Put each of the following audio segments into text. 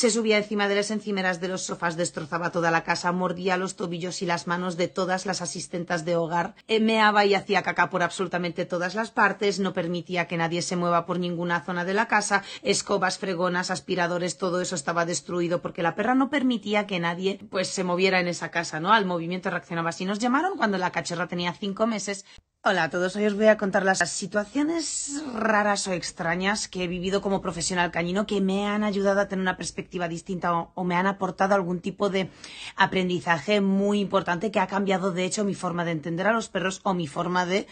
Se subía encima de las encimeras de los sofás, destrozaba toda la casa, mordía los tobillos y las manos de todas las asistentas de hogar, eh, meaba y hacía caca por absolutamente todas las partes, no permitía que nadie se mueva por ninguna zona de la casa, escobas, fregonas, aspiradores, todo eso estaba destruido porque la perra no permitía que nadie pues se moviera en esa casa, ¿no? Al movimiento reaccionaba si Nos llamaron cuando la cachorra tenía cinco meses Hola a todos, hoy os voy a contar las situaciones raras o extrañas que he vivido como profesional cañino que me han ayudado a tener una perspectiva distinta o, me han aportado algún tipo de aprendizaje muy importante que ha cambiado de hecho mi forma de entender a los perros o mi forma de,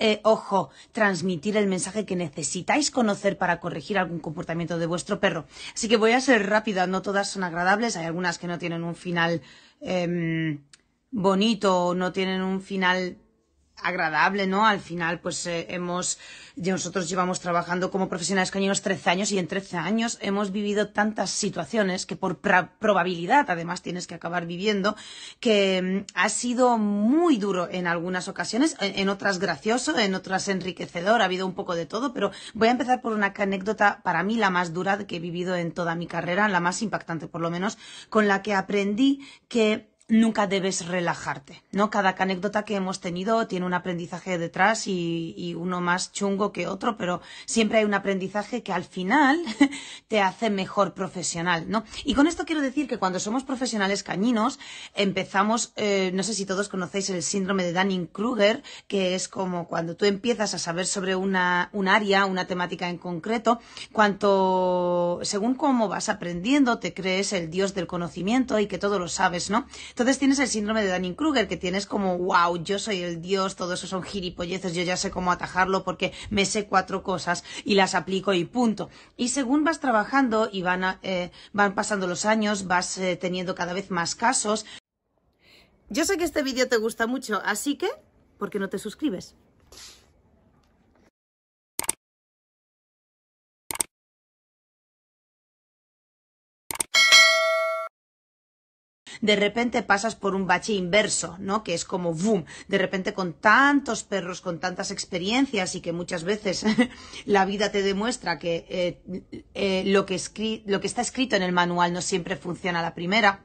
eh, ojo, transmitir el mensaje que necesitáis conocer para corregir algún comportamiento de vuestro perro. Así que voy a ser rápida, no todas son agradables, hay algunas que no tienen un final em, bonito o no tienen un final agradable, ¿no? Al final, pues eh, hemos, nosotros llevamos trabajando como profesionales cañeros 13 años y en 13 años hemos vivido tantas situaciones que por probabilidad además tienes que acabar viviendo, que mm, ha sido muy duro en algunas ocasiones, en otras gracioso, en otras enriquecedor, ha habido un poco de todo, pero voy a empezar por una anécdota para mí la más dura que he vivido en toda mi carrera, la más impactante por lo menos, con la que aprendí que nunca debes relajarte, ¿no? Cada anécdota que hemos tenido tiene un aprendizaje detrás y, uno más chungo que otro, pero siempre hay un aprendizaje que al final te hace mejor profesional, ¿no? Y con esto quiero decir que cuando somos profesionales cañinos, empezamos, eh, no sé si todos conocéis el síndrome de Dunning-Kruger, que es como cuando tú empiezas a saber sobre una, un área, una temática en concreto, cuanto, según cómo vas aprendiendo, te crees el dios del conocimiento y que todo lo sabes, ¿no? Entonces tienes el síndrome de Dunning-Kruger, que tienes como, wow, yo soy el dios, todo eso son gilipolleces, yo ya sé cómo atajarlo porque me sé cuatro cosas y las aplico y punto. Y según vas trabajando y van, eh, van pasando los años, vas eh, teniendo cada vez más casos. Yo sé que este vídeo te gusta mucho, así que, ¿por qué no te suscribes? de repente pasas por un bache inverso, ¿no? Que es como boom, de repente con tantos perros, con tantas experiencias y que muchas veces la vida te demuestra que, eh, eh, lo, que lo que está escrito en el manual no siempre funciona la primera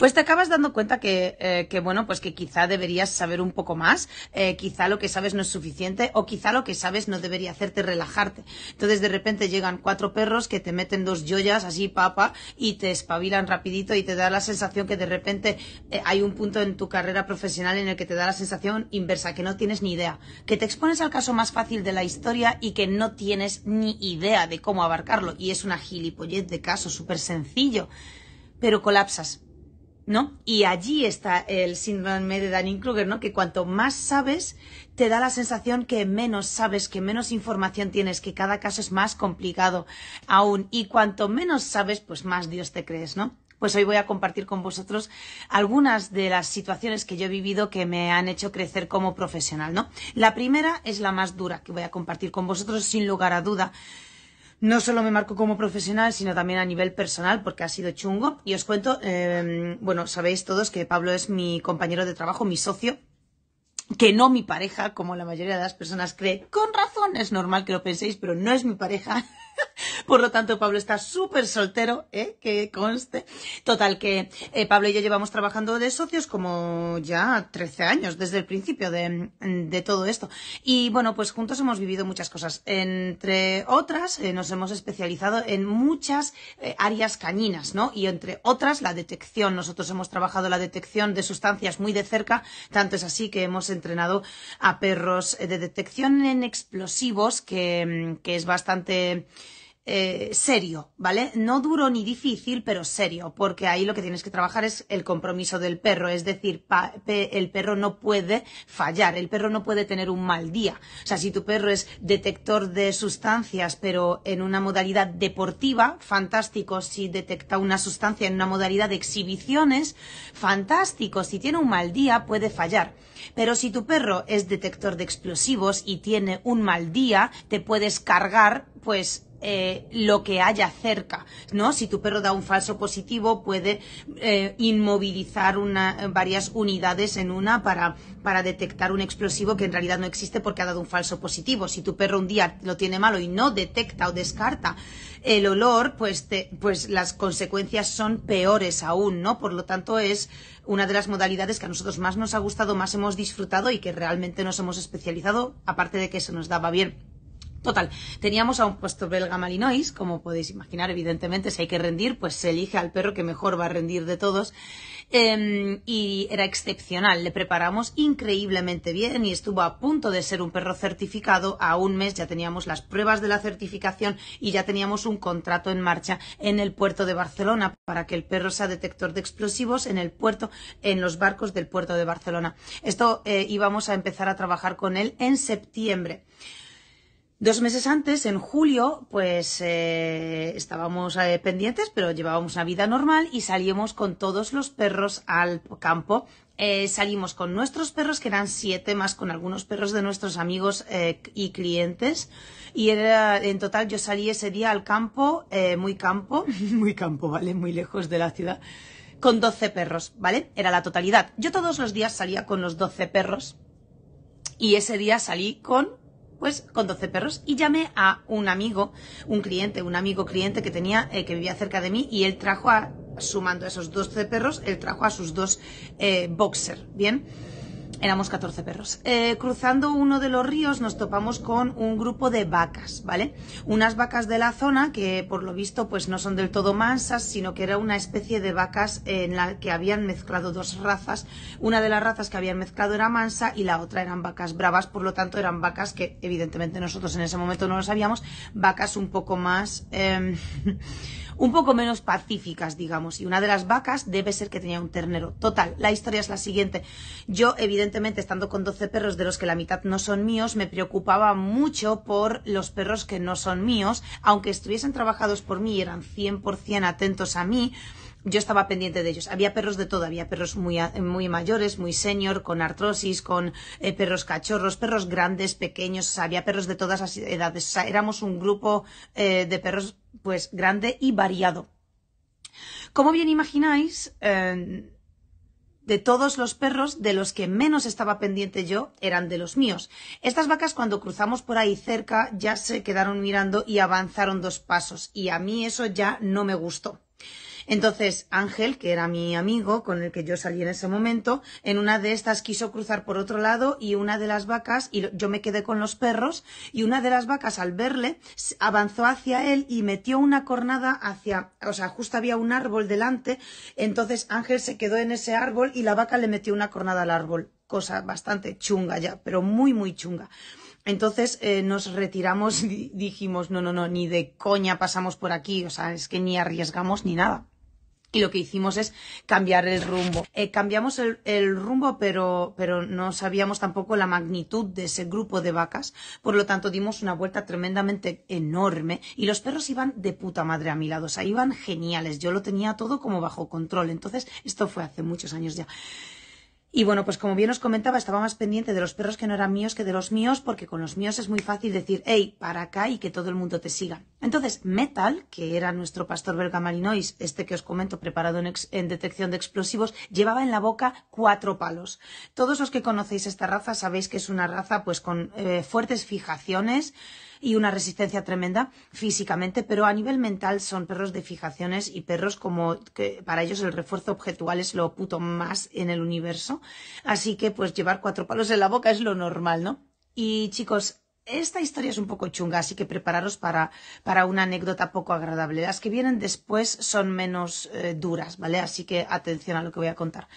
pues te acabas dando cuenta eh, que, bueno, pues que quizá deberías saber un poco más, eh, quizá lo que sabes no es suficiente o quizá lo que sabes no debería hacerte relajarte. Entonces de repente llegan cuatro perros que te meten dos joyas así, papa, y te espabilan rapidito y te da la sensación que de repente eh, hay un punto en tu carrera profesional en el que te da la sensación inversa, que no tienes ni idea, que te expones al caso más fácil de la historia y que no tienes ni idea de cómo abarcarlo. Y es una gilipollez de caso súper sencillo, pero colapsas ¿no? Y allí está el síndrome de Dunning-Kruger, ¿no? Que cuanto más sabes, te da la sensación que menos sabes, que menos información tienes, que cada caso es más complicado aún. Y cuanto menos sabes, pues más Dios te crees, ¿no? Pues hoy voy a compartir con vosotros algunas de las situaciones que yo he vivido que me han hecho crecer como profesional, ¿no? La primera es la más dura que voy a compartir con vosotros, sin lugar a duda no solo me marco como profesional, sino también a nivel personal, porque ha sido chungo. Y os cuento, em, bueno, sabéis todos que Pablo es mi compañero de trabajo, mi socio, que no mi pareja, como la mayoría de las personas cree. Con razón, es normal que lo penséis, pero no es mi pareja. Por lo tanto, Pablo está súper soltero, ¿eh? que conste. Total, que eh, Pablo y yo llevamos trabajando de socios como ya 13 años, desde el principio de, todo esto. Y bueno, pues juntos hemos vivido muchas cosas. Entre otras, eh, nos hemos especializado en muchas eh, áreas cañinas, ¿no? Y entre otras, la detección. Nosotros hemos trabajado la detección de sustancias muy de cerca, tanto es así que hemos entrenado a perros de detección en explosivos, que, que es bastante eh, serio, ¿vale? No duro ni difícil, pero serio, porque ahí lo que tienes que trabajar es el compromiso del perro, es decir, el perro no puede fallar, el perro no puede tener un mal día. O sea, si tu perro es detector de sustancias, pero en una modalidad deportiva, fantástico. Si detecta una sustancia en una modalidad de exhibiciones, fantástico. Si tiene un mal día, puede fallar. Pero si tu perro es detector de explosivos y tiene un mal día, te puedes cargar, pues, eh, lo que haya cerca, ¿no? Si tu perro da un falso positivo, puede eh, inmovilizar varias unidades en una para, para detectar un explosivo que en realidad no existe porque ha dado un falso positivo. Si tu perro un día lo tiene malo y no detecta o descarta el olor, pues, pues las consecuencias son peores aún, ¿no? Por lo tanto, es una de las modalidades que a nosotros más nos ha gustado, más hemos disfrutado y que realmente nos hemos especializado, aparte de que se nos daba bien Total, teníamos a un puesto belga malinois, como podéis imaginar, evidentemente, si hay que rendir, pues se elige al perro que mejor va a rendir de todos. Em, y era excepcional, le preparamos increíblemente bien y estuvo a punto de ser un perro certificado. A un mes ya teníamos las pruebas de la certificación y ya teníamos un contrato en marcha en el puerto de Barcelona para que el perro sea detector de explosivos en el puerto, en los barcos del puerto de Barcelona. Esto eh, íbamos a empezar a trabajar con él en septiembre. Dos meses antes, en julio, pues eh, estábamos eh, pendientes, pero llevábamos una vida normal y salíamos con todos los perros al campo. Eh, salimos con nuestros perros, que eran siete, más con algunos perros de nuestros amigos y clientes. Y era, en total yo salí ese día al campo, muy campo, muy campo, ¿vale? Muy lejos de la ciudad, con 12 perros, ¿vale? Era la totalidad. Yo todos los días salía con los 12 perros y ese día salí con pues con 12 perros y llamé a un amigo, un cliente, un amigo cliente que tenía, eh, que vivía cerca de mí y él trajo a, sumando esos 12 perros, él trajo a sus dos boxers, eh, boxer, ¿bien? Éramos 14 perros. Eh, cruzando uno de los ríos nos topamos con un grupo de vacas, ¿vale? Unas vacas de la zona que por lo visto pues no son del todo mansas, sino que era una especie de vacas en la que habían mezclado dos razas. Una de las razas que habían mezclado era mansa y la otra eran vacas bravas, por lo tanto eran vacas que evidentemente nosotros en ese momento no lo sabíamos, vacas un poco más... Em, un poco menos pacíficas, digamos. Y una de las vacas debe ser que tenía un ternero. Total, la historia es la siguiente. Yo, evidentemente, estando con 12 perros de los que la mitad no son míos, me preocupaba mucho por los perros que no son míos, aunque estuviesen trabajados por mí y eran 100% atentos a mí yo estaba pendiente de ellos. Había perros de todo, había perros muy, muy mayores, muy senior, con artrosis, con eh, perros cachorros, perros grandes, pequeños, había perros de todas las edades. éramos un grupo eh, de perros pues grande y variado. Como bien imagináis, em, de todos los perros, de los que menos estaba pendiente yo eran de los míos. Estas vacas cuando cruzamos por ahí cerca ya se quedaron mirando y avanzaron dos pasos, y a mí eso ya no me gustó. Entonces Ángel, que era mi amigo con el que yo salí en ese momento, en una de estas quiso cruzar por otro lado y una de las vacas, y yo me quedé con los perros, y una de las vacas al verle avanzó hacia él y metió una cornada hacia, o sea, justo había un árbol delante, entonces Ángel se quedó en ese árbol y la vaca le metió una cornada al árbol, cosa bastante chunga ya, pero muy, muy chunga. Entonces eh, nos retiramos y dijimos, no, no, no, ni de coña pasamos por aquí, o sea, es que ni arriesgamos ni nada. Y lo que hicimos es cambiar el rumbo. Eh, cambiamos el, rumbo, pero, pero, no sabíamos tampoco la magnitud de ese grupo de vacas. Por lo tanto, dimos una vuelta tremendamente enorme. Y los perros iban de puta madre a mi lado. O sea, iban geniales. Yo lo tenía todo como bajo control. Entonces, esto fue hace muchos años ya. Y bueno, pues como bien os comentaba, estaba más pendiente de los perros que no eran míos que de los míos, porque con los míos es muy fácil decir, hey, para acá y que todo el mundo te siga. Entonces, Metal, que era nuestro pastor belga malinois, este que os comento preparado en, detección de explosivos, llevaba en la boca cuatro palos. Todos los que conocéis esta raza sabéis que es una raza pues con eh, fuertes fijaciones y una resistencia tremenda físicamente, pero a nivel mental son perros de fijaciones y perros como que para ellos el refuerzo objetual es lo puto más en el universo. Así que pues llevar cuatro palos en la boca es lo normal, ¿no? Y chicos, esta historia es un poco chunga, así que prepararos para, una anécdota poco agradable. Las que vienen después son menos eh, duras, ¿vale? Así que atención a lo que voy a contar.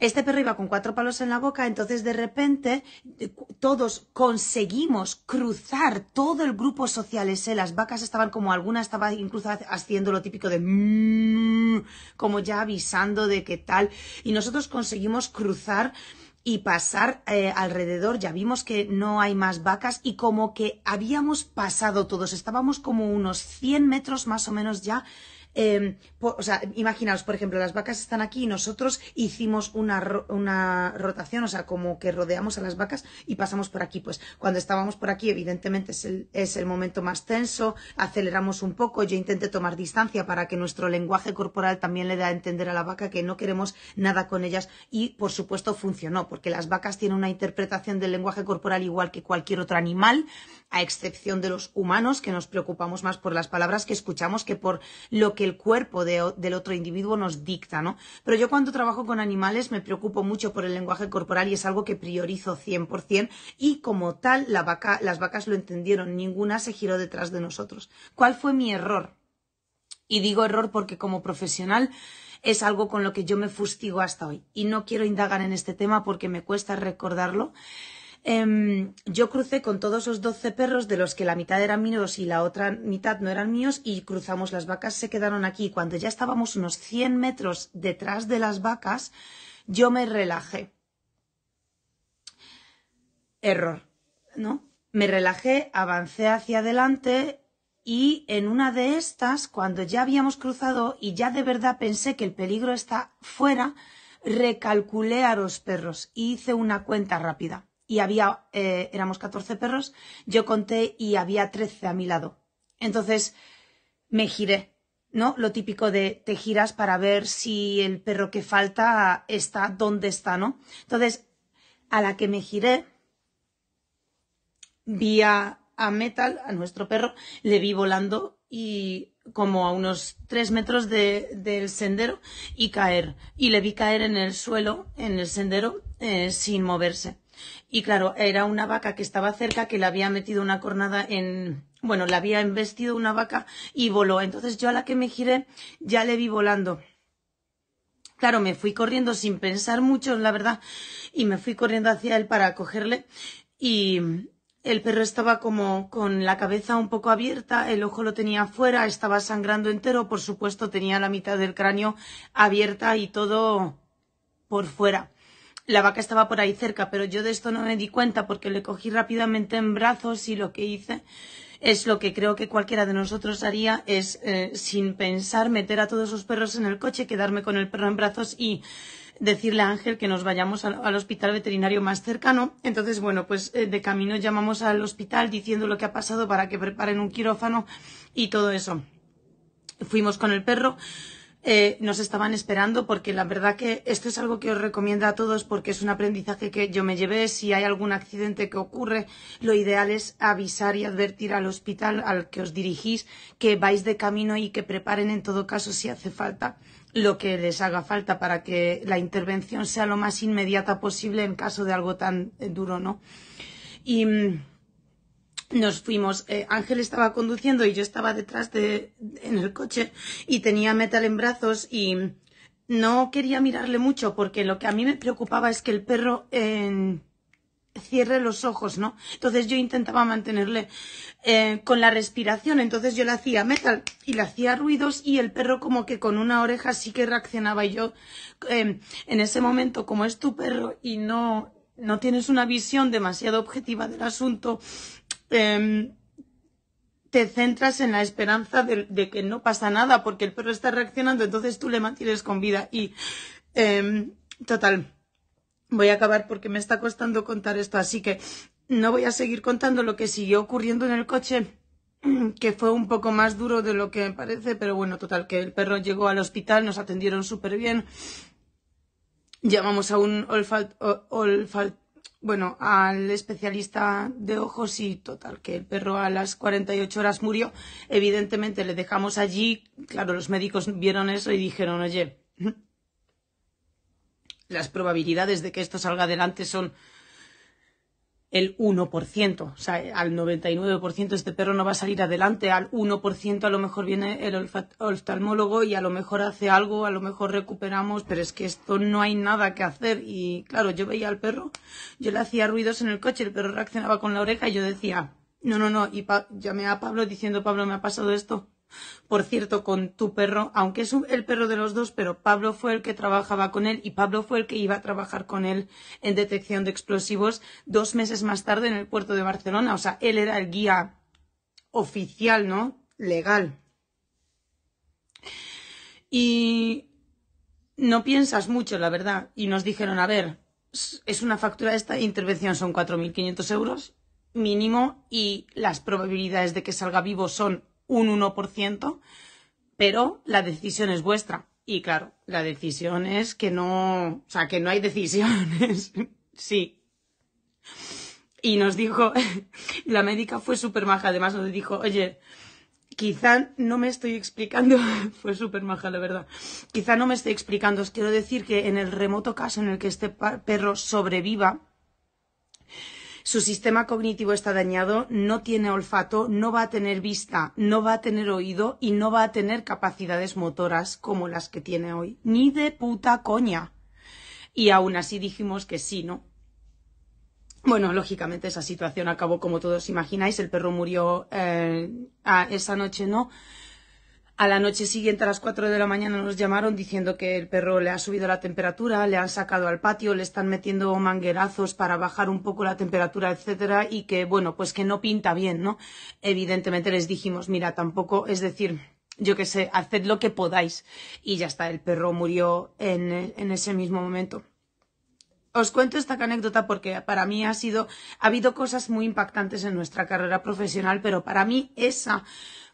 Este perro iba con cuatro palos en la boca, entonces de repente eh, todos conseguimos cruzar todo el grupo social ese. Las vacas estaban como algunas, estaba incluso haciendo lo típico de mm", como ya avisando de qué tal. Y nosotros conseguimos cruzar y pasar eh, alrededor, ya vimos que no hay más vacas y como que habíamos pasado todos, estábamos como unos 100 metros más o menos ya Em, imaginaos, por ejemplo, las vacas están aquí y nosotros hicimos una, rotación, o sea, como que rodeamos a las vacas y pasamos por aquí. Pues cuando estábamos por aquí, evidentemente es el, es el momento más tenso, aceleramos un poco, yo intenté tomar distancia para que nuestro lenguaje corporal también le dé a entender a la vaca que no queremos nada con ellas y, por supuesto, funcionó, porque las vacas tienen una interpretación del lenguaje corporal igual que cualquier otro animal a excepción de los humanos, que nos preocupamos más por las palabras que escuchamos que por lo que el cuerpo del otro individuo nos dicta, ¿no? Pero yo cuando trabajo con animales me preocupo mucho por el lenguaje corporal y es algo que priorizo 100% y como tal las vacas lo entendieron, ninguna se giró detrás de nosotros. ¿Cuál fue mi error? Y digo error porque como profesional es algo con lo que yo me fustigo hasta hoy y no quiero indagar en este tema porque me cuesta recordarlo. Em, yo crucé con todos los 12 perros, de los que la mitad eran míos y la otra mitad no eran míos, y cruzamos las vacas, se quedaron aquí. Cuando ya estábamos unos 100 metros detrás de las vacas, yo me relajé. Error, ¿no? Me relajé, avancé hacia adelante y en una de estas, cuando ya habíamos cruzado y ya de verdad pensé que el peligro está fuera, recalculé a los perros y hice una cuenta rápida y había, eh, éramos 14 perros, yo conté y había 13 a mi lado. Entonces me giré, ¿no? Lo típico de te giras para ver si el perro que falta está, dónde está, ¿no? Entonces, a la que me giré, vi a, Metal, a nuestro perro, le vi volando y como a unos tres metros del sendero y caer. Y le vi caer en el suelo, en el sendero, eh, sin moverse. Y claro, era una vaca que estaba cerca que le había metido una cornada en... Bueno, le había embestido una vaca y voló. Entonces yo a la que me giré ya le vi volando. Claro, me fui corriendo sin pensar mucho, la verdad, y me fui corriendo hacia él para cogerle y el perro estaba como con la cabeza un poco abierta, el ojo lo tenía afuera, estaba sangrando entero, por supuesto tenía la mitad del cráneo abierta y todo por fuera la vaca estaba por ahí cerca, pero yo de esto no me di cuenta porque le cogí rápidamente en brazos y lo que hice es lo que creo que cualquiera de nosotros haría, es eh, sin pensar meter a todos los perros en el coche, quedarme con el perro en brazos y decirle a Ángel que nos vayamos al, hospital veterinario más cercano. Entonces, bueno, pues eh, de camino llamamos al hospital diciendo lo que ha pasado para que preparen un quirófano y todo eso. Fuimos con el perro. Eh, nos estaban esperando porque la verdad que esto es algo que os recomiendo a todos porque es un aprendizaje que yo me llevé. Si hay algún accidente que ocurre, lo ideal es avisar y advertir al hospital al que os dirigís que vais de camino y que preparen en todo caso si hace falta lo que les haga falta para que la intervención sea lo más inmediata posible en caso de algo tan duro, ¿no? Y mm, nos fuimos. Eh, Ángel estaba conduciendo y yo estaba detrás de, en el coche y tenía metal en brazos y no quería mirarle mucho porque lo que a mí me preocupaba es que el perro em, cierre los ojos, ¿no? Entonces yo intentaba mantenerle eh, con la respiración, entonces yo le hacía metal y le hacía ruidos y el perro como que con una oreja sí que reaccionaba y yo em, en ese momento como es tu perro y no, no tienes una visión demasiado objetiva del asunto, Em, te centras en la esperanza de, que no pasa nada porque el perro está reaccionando, entonces tú le mantienes con vida. Y em, total, voy a acabar porque me está costando contar esto, así que no voy a seguir contando lo que siguió ocurriendo en el coche que fue un poco más duro de lo que me parece, pero bueno, total, que el perro llegó al hospital, nos atendieron súper bien, llamamos a un olfato bueno, al especialista de ojos y total, que el perro a las 48 horas murió. Evidentemente le dejamos allí, claro, los médicos vieron eso y dijeron, oye, las probabilidades de que esto salga adelante son el 1%. O sea, al 99% este perro no va a salir adelante, al 1% a lo mejor viene el oftalmólogo y a lo mejor hace algo, a lo mejor recuperamos, pero es que esto no hay nada que hacer. Y claro, yo veía al perro, yo le hacía ruidos en el coche, el perro reaccionaba con la oreja y yo decía, no, no, no, y llamé a Pablo diciendo, Pablo, me ha pasado esto por cierto, con tu perro, aunque es el perro de los dos, pero Pablo fue el que trabajaba con él y Pablo fue el que iba a trabajar con él en detección de explosivos dos meses más tarde en el puerto de Barcelona. O sea, él era el guía oficial, ¿no? Legal. Y no piensas mucho, la verdad. Y nos dijeron, a ver, es una factura esta, intervención son 4.500 euros mínimo y las probabilidades de que salga vivo son un 1%, pero la decisión es vuestra. Y claro, la decisión es que no, o sea, que no hay decisiones. sí. Y nos dijo, la médica fue súper maja, además nos dijo, oye, quizá no me estoy explicando, fue súper maja la verdad, quizá no me estoy explicando, os quiero decir que en el remoto caso en el que este perro sobreviva, su sistema cognitivo está dañado, no tiene olfato, no va a tener vista, no va a tener oído y no va a tener capacidades motoras como las que tiene hoy. Ni de puta coña. Y aún así dijimos que sí, ¿no? Bueno, lógicamente esa situación acabó como todos imagináis. El perro murió eh, esa noche, ¿no? A la noche siguiente, a las 4 de la mañana, nos llamaron diciendo que el perro le ha subido la temperatura, le han sacado al patio, le están metiendo manguerazos para bajar un poco la temperatura, etcétera, y que, bueno, pues que no pinta bien, ¿no? Evidentemente les dijimos, mira, tampoco, es decir, yo qué sé, haced lo que podáis. Y ya está, el perro murió en, en ese mismo momento os cuento esta anécdota porque para mí ha sido, ha habido cosas muy impactantes en nuestra carrera profesional, pero para mí esa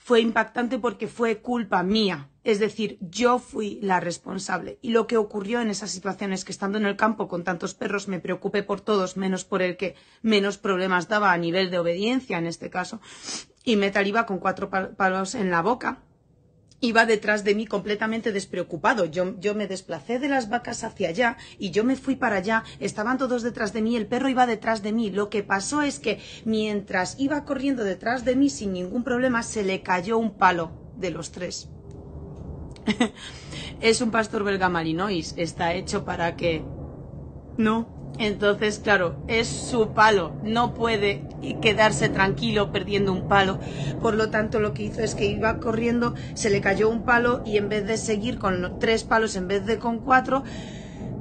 fue impactante porque fue culpa mía. Es decir, yo fui la responsable. Y lo que ocurrió en esas situaciones que estando en el campo con tantos perros me preocupé por todos, menos por el que menos problemas daba a nivel de obediencia en este caso. Y me iba con cuatro palos en la boca iba detrás de mí completamente despreocupado. Yo, yo, me desplacé de las vacas hacia allá y yo me fui para allá. Estaban todos detrás de mí, el perro iba detrás de mí. Lo que pasó es que mientras iba corriendo detrás de mí sin ningún problema, se le cayó un palo de los tres. es un pastor belga malinois. Está hecho para que... No, entonces, claro, es su palo, no puede quedarse tranquilo perdiendo un palo. Por lo tanto, lo que hizo es que iba corriendo, se le cayó un palo y en vez de seguir con tres palos, en vez de con cuatro,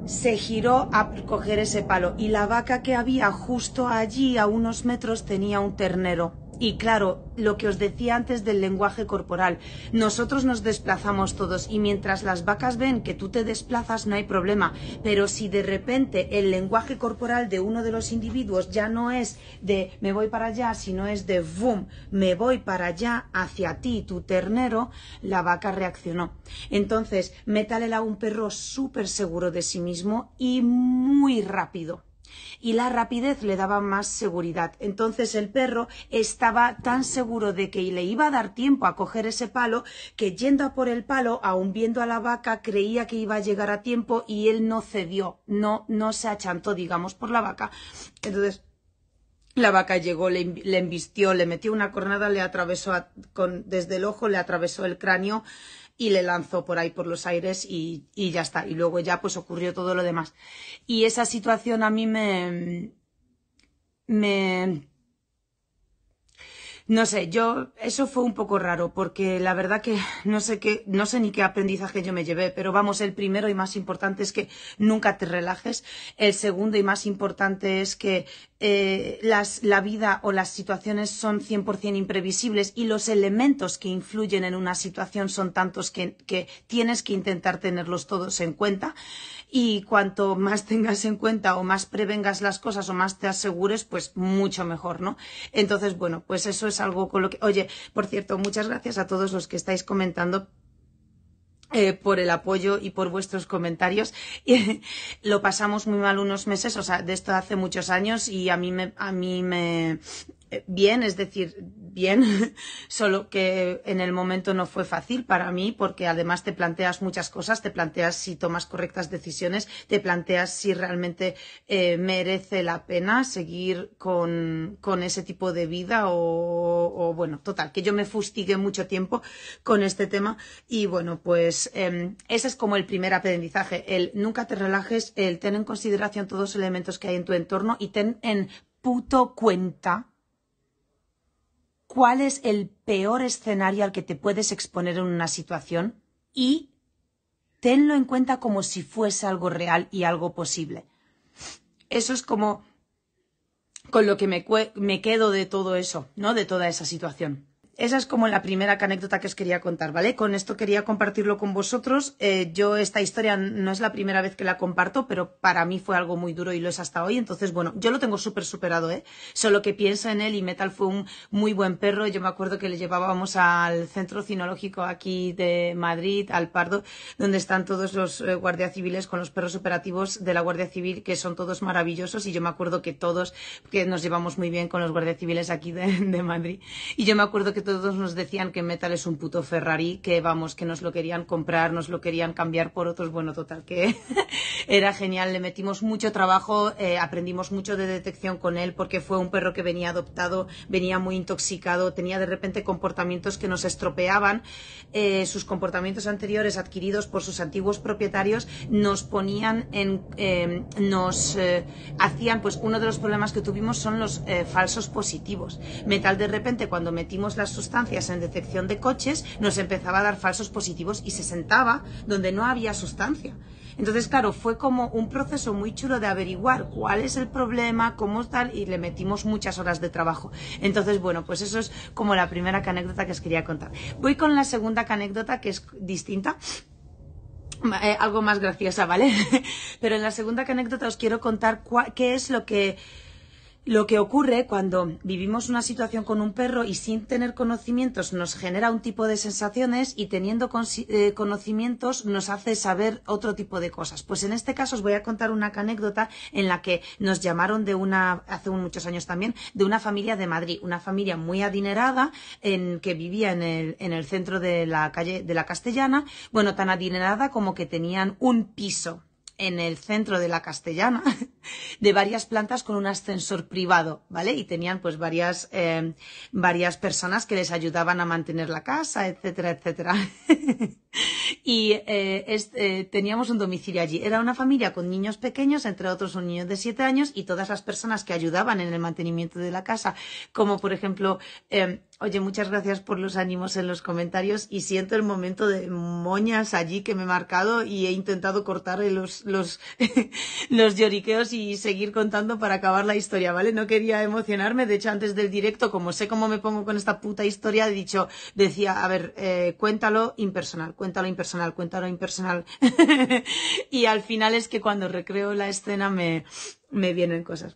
se giró a coger ese palo. Y la vaca que había justo allí, a unos metros, tenía un ternero. Y claro, lo que os decía antes del lenguaje corporal, nosotros nos desplazamos todos y mientras las vacas ven que tú te desplazas no hay problema, pero si de repente el lenguaje corporal de uno de los individuos ya no es de me voy para allá, sino es de boom, me voy para allá hacia ti, tu ternero, la vaca reaccionó. Entonces, métale a un perro súper seguro de sí mismo y muy rápido y la rapidez le daba más seguridad. Entonces el perro estaba tan seguro de que le iba a dar tiempo a coger ese palo que yendo a por el palo, aún viendo a la vaca, creía que iba a llegar a tiempo y él no cedió, no, no se achantó, digamos, por la vaca. Entonces la vaca llegó, le, embistió, le metió una cornada, le atravesó desde el ojo, le atravesó el cráneo y le lanzó por ahí por los aires y, ya está. Y luego ya pues ocurrió todo lo demás. Y esa situación a mí me, me no sé, yo eso fue un poco raro porque la verdad que no sé no sé ni qué aprendizaje yo me llevé, pero vamos, el primero y más importante es que nunca te relajes. El segundo y más importante es que eh, la vida o las situaciones son 100% imprevisibles y los elementos que influyen en una situación son tantos que tienes que intentar tenerlos todos en cuenta y cuanto más tengas en cuenta o más prevengas las cosas o más te asegures, pues mucho mejor, ¿no? Entonces, bueno, pues eso es algo con lo que... Oye, por cierto, muchas gracias a todos los que estáis comentando eh, por el apoyo y por vuestros comentarios. lo pasamos muy mal unos meses, o sea, de esto hace muchos años y a mí me, a mí me, bien, es decir, bien, solo que en el momento no fue fácil para mí porque además te planteas muchas cosas, te planteas si tomas correctas decisiones, te planteas si realmente eh, merece la pena seguir con, ese tipo de vida o, bueno, total, que yo me fustigué mucho tiempo con este tema y bueno, pues em, ese es como el primer aprendizaje, el nunca te relajes, el ten en consideración todos los elementos que hay en tu entorno y ten en puto cuenta cuál es el peor escenario al que te puedes exponer en una situación y tenlo en cuenta como si fuese algo real y algo posible. Eso es como con lo que me, me quedo de todo eso, ¿no? De toda esa situación esa es como la primera anécdota que os quería contar, ¿vale? Con esto quería compartirlo con vosotros. Eh, yo esta historia no es la primera vez que la comparto, pero para mí fue algo muy duro y lo es hasta hoy. Entonces, bueno, yo lo tengo súper superado, ¿eh? Solo que pienso en él y Metal fue un muy buen perro. Yo me acuerdo que le llevábamos al centro cinológico aquí de Madrid, al Pardo, donde están todos los eh, guardias civiles con los perros operativos de la Guardia Civil, que son todos maravillosos. Y yo me acuerdo que todos, que nos llevamos muy bien con los guardias civiles aquí de, de Madrid. Y yo me acuerdo que todos nos decían que Metal es un puto Ferrari, que vamos, que nos lo querían comprar, nos lo querían cambiar por otros, bueno, total, que era genial, le metimos mucho trabajo, eh, aprendimos mucho de detección con él porque fue un perro que venía adoptado, venía muy intoxicado, tenía de repente comportamientos que nos estropeaban, eh, sus comportamientos anteriores adquiridos por sus antiguos propietarios nos ponían en, em, nos eh, hacían, pues uno de los problemas que tuvimos son los falsos positivos. Metal de repente cuando metimos las sustancias en detección de coches, nos empezaba a dar falsos positivos y se sentaba donde no había sustancia. Entonces, claro, fue como un proceso muy chulo de averiguar cuál es el problema, cómo tal, y le metimos muchas horas de trabajo. Entonces, bueno, pues eso es como la primera anécdota que os quería contar. Voy con la segunda anécdota que es distinta. Eh, algo más graciosa, ¿vale? Pero en la segunda anécdota os quiero contar qué es lo que lo que ocurre cuando vivimos una situación con un perro y sin tener conocimientos nos genera un tipo de sensaciones y teniendo eh, conocimientos nos hace saber otro tipo de cosas. Pues en este caso os voy a contar una anécdota en la que nos llamaron de una, hace muchos años también, de una familia de Madrid, una familia muy adinerada en, que vivía en el, en el centro de la calle de la Castellana, bueno, tan adinerada como que tenían un piso en el centro de la Castellana de varias plantas con un ascensor privado, ¿vale? Y tenían pues varias, eh, varias personas que les ayudaban a mantener la casa, etcétera, etcétera. y eh, eh, teníamos un domicilio allí. Era una familia con niños pequeños, entre otros un niño de siete años y todas las personas que ayudaban en el mantenimiento de la casa, como por ejemplo Oye, muchas gracias por los ánimos en los comentarios y siento el momento de moñas allí que me he marcado y he intentado cortar los, los, los lloriqueos y seguir contando para acabar la historia, ¿vale? No quería emocionarme, de hecho antes del directo, como sé cómo me pongo con esta puta historia, he dicho, decía, a ver, eh, cuéntalo impersonal, cuéntalo impersonal, cuéntalo impersonal. y al final es que cuando recreo la escena me, me vienen cosas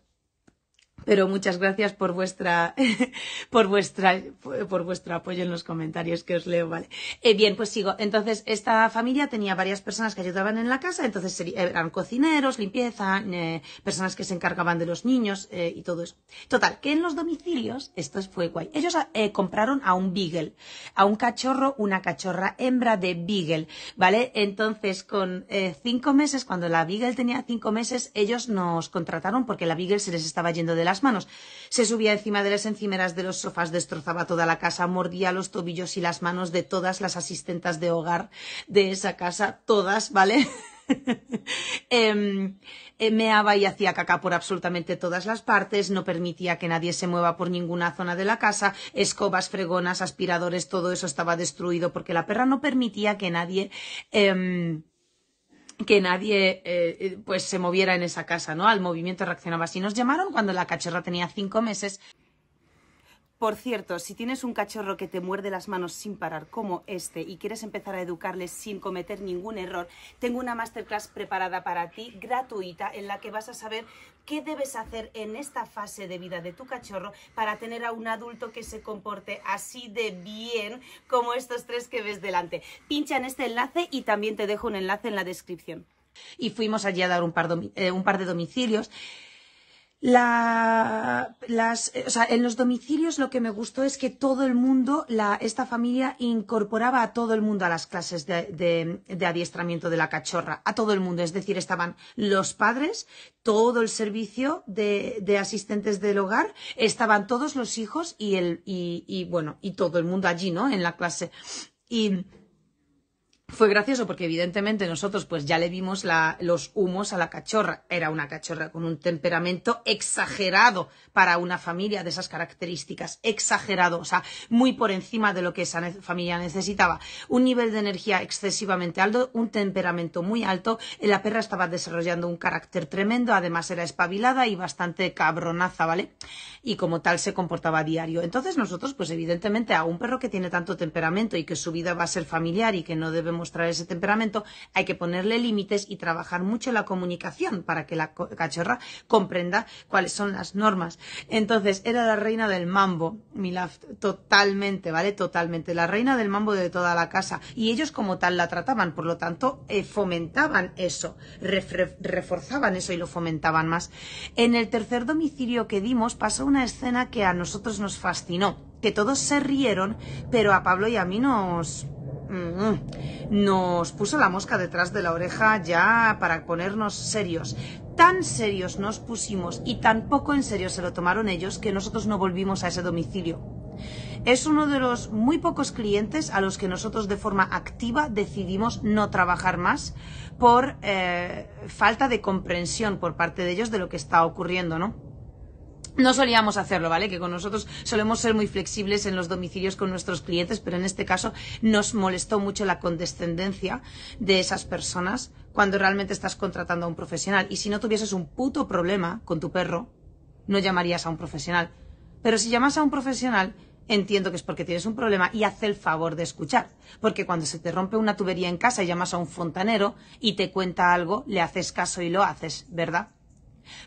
pero muchas gracias por vuestra, por vuestra, por vuestro apoyo en los comentarios que os leo, ¿vale? Eh, bien, pues sigo. Entonces, esta familia tenía varias personas que ayudaban en la casa, entonces eran cocineros, limpieza, eh, personas que se encargaban de los niños eh, y todo eso. Total, que en los domicilios, esto fue guay, ellos compraron a un beagle, a un cachorro, una cachorra hembra de beagle, ¿vale? Entonces, con cinco meses, cuando la beagle tenía cinco meses, ellos nos contrataron porque la beagle se les estaba yendo de las manos. Se subía encima de las encimeras de los sofás, destrozaba toda la casa, mordía los tobillos y las manos de todas las asistentas de hogar de esa casa, todas, ¿vale? Em, eh, meaba y hacía caca por absolutamente todas las partes, no permitía que nadie se mueva por ninguna zona de la casa, escobas, fregonas, aspiradores, todo eso estaba destruido porque la perra no permitía que nadie em, que nadie eh, eh, pues se moviera en esa casa, ¿no? Al movimiento reaccionaba así. Nos llamaron cuando la cachorra tenía cinco meses. Por cierto, si tienes un cachorro que te muerde las manos sin parar como este y quieres empezar a educarle sin cometer ningún error, tengo una masterclass preparada para ti gratuita en la que vas a saber qué debes hacer en esta fase de vida de tu cachorro para tener a un adulto que se comporte así de bien como estos tres que ves delante. Pincha en este enlace y también te dejo un enlace en la descripción. Y fuimos allí a dar un par, eh, un par de domicilios la, las, eh, o sea, en los domicilios lo que me gustó es que todo el mundo, la, esta familia incorporaba a todo el mundo a las clases de, de, adiestramiento de la cachorra, a todo el mundo, es decir, estaban los padres, todo el servicio de, de asistentes del hogar, estaban todos los hijos y el, y, y, bueno, y todo el mundo allí, ¿no? En la clase. Y, fue gracioso porque evidentemente nosotros pues ya le vimos la, los humos a la cachorra. Era una cachorra con un temperamento exagerado para una familia de esas características, exagerado, o sea, muy por encima de lo que esa familia necesitaba. Un nivel de energía excesivamente alto, un temperamento muy alto. Eh, la perra estaba desarrollando un carácter tremendo, además era espabilada y bastante cabronaza, ¿vale? Y como tal se comportaba diario. Entonces nosotros pues evidentemente a un perro que tiene tanto temperamento y que su vida va a ser familiar y que no debemos mostrar ese temperamento, hay que ponerle límites y trabajar mucho la comunicación para que la cachorra comprenda cuáles son las normas. Entonces, era la reina del mambo, Milaf, totalmente, ¿vale? Totalmente, la reina del mambo de toda la casa. Y ellos como tal la trataban, por lo tanto, eh, fomentaban eso, reforzaban eso y lo fomentaban más. En el tercer domicilio que dimos pasó una escena que a nosotros nos fascinó, que todos se rieron, pero a Pablo y a mí nos Mm-hmm. nos puso la mosca detrás de la oreja ya para ponernos serios. Tan serios nos pusimos y tan poco en serio se lo tomaron ellos que nosotros no volvimos a ese domicilio. Es uno de los muy pocos clientes a los que nosotros de forma activa decidimos no trabajar más por eh, falta de comprensión por parte de ellos de lo que está ocurriendo, ¿no? No solíamos hacerlo, ¿vale? Que con nosotros solemos ser muy flexibles en los domicilios con nuestros clientes, pero en este caso nos molestó mucho la condescendencia de esas personas cuando realmente estás contratando a un profesional. Y si no tuvieses un puto problema con tu perro, no llamarías a un profesional. Pero si llamas a un profesional, entiendo que es porque tienes un problema y haz el favor de escuchar. Porque cuando se te rompe una tubería en casa y llamas a un fontanero y te cuenta algo, le haces caso y lo haces, ¿verdad?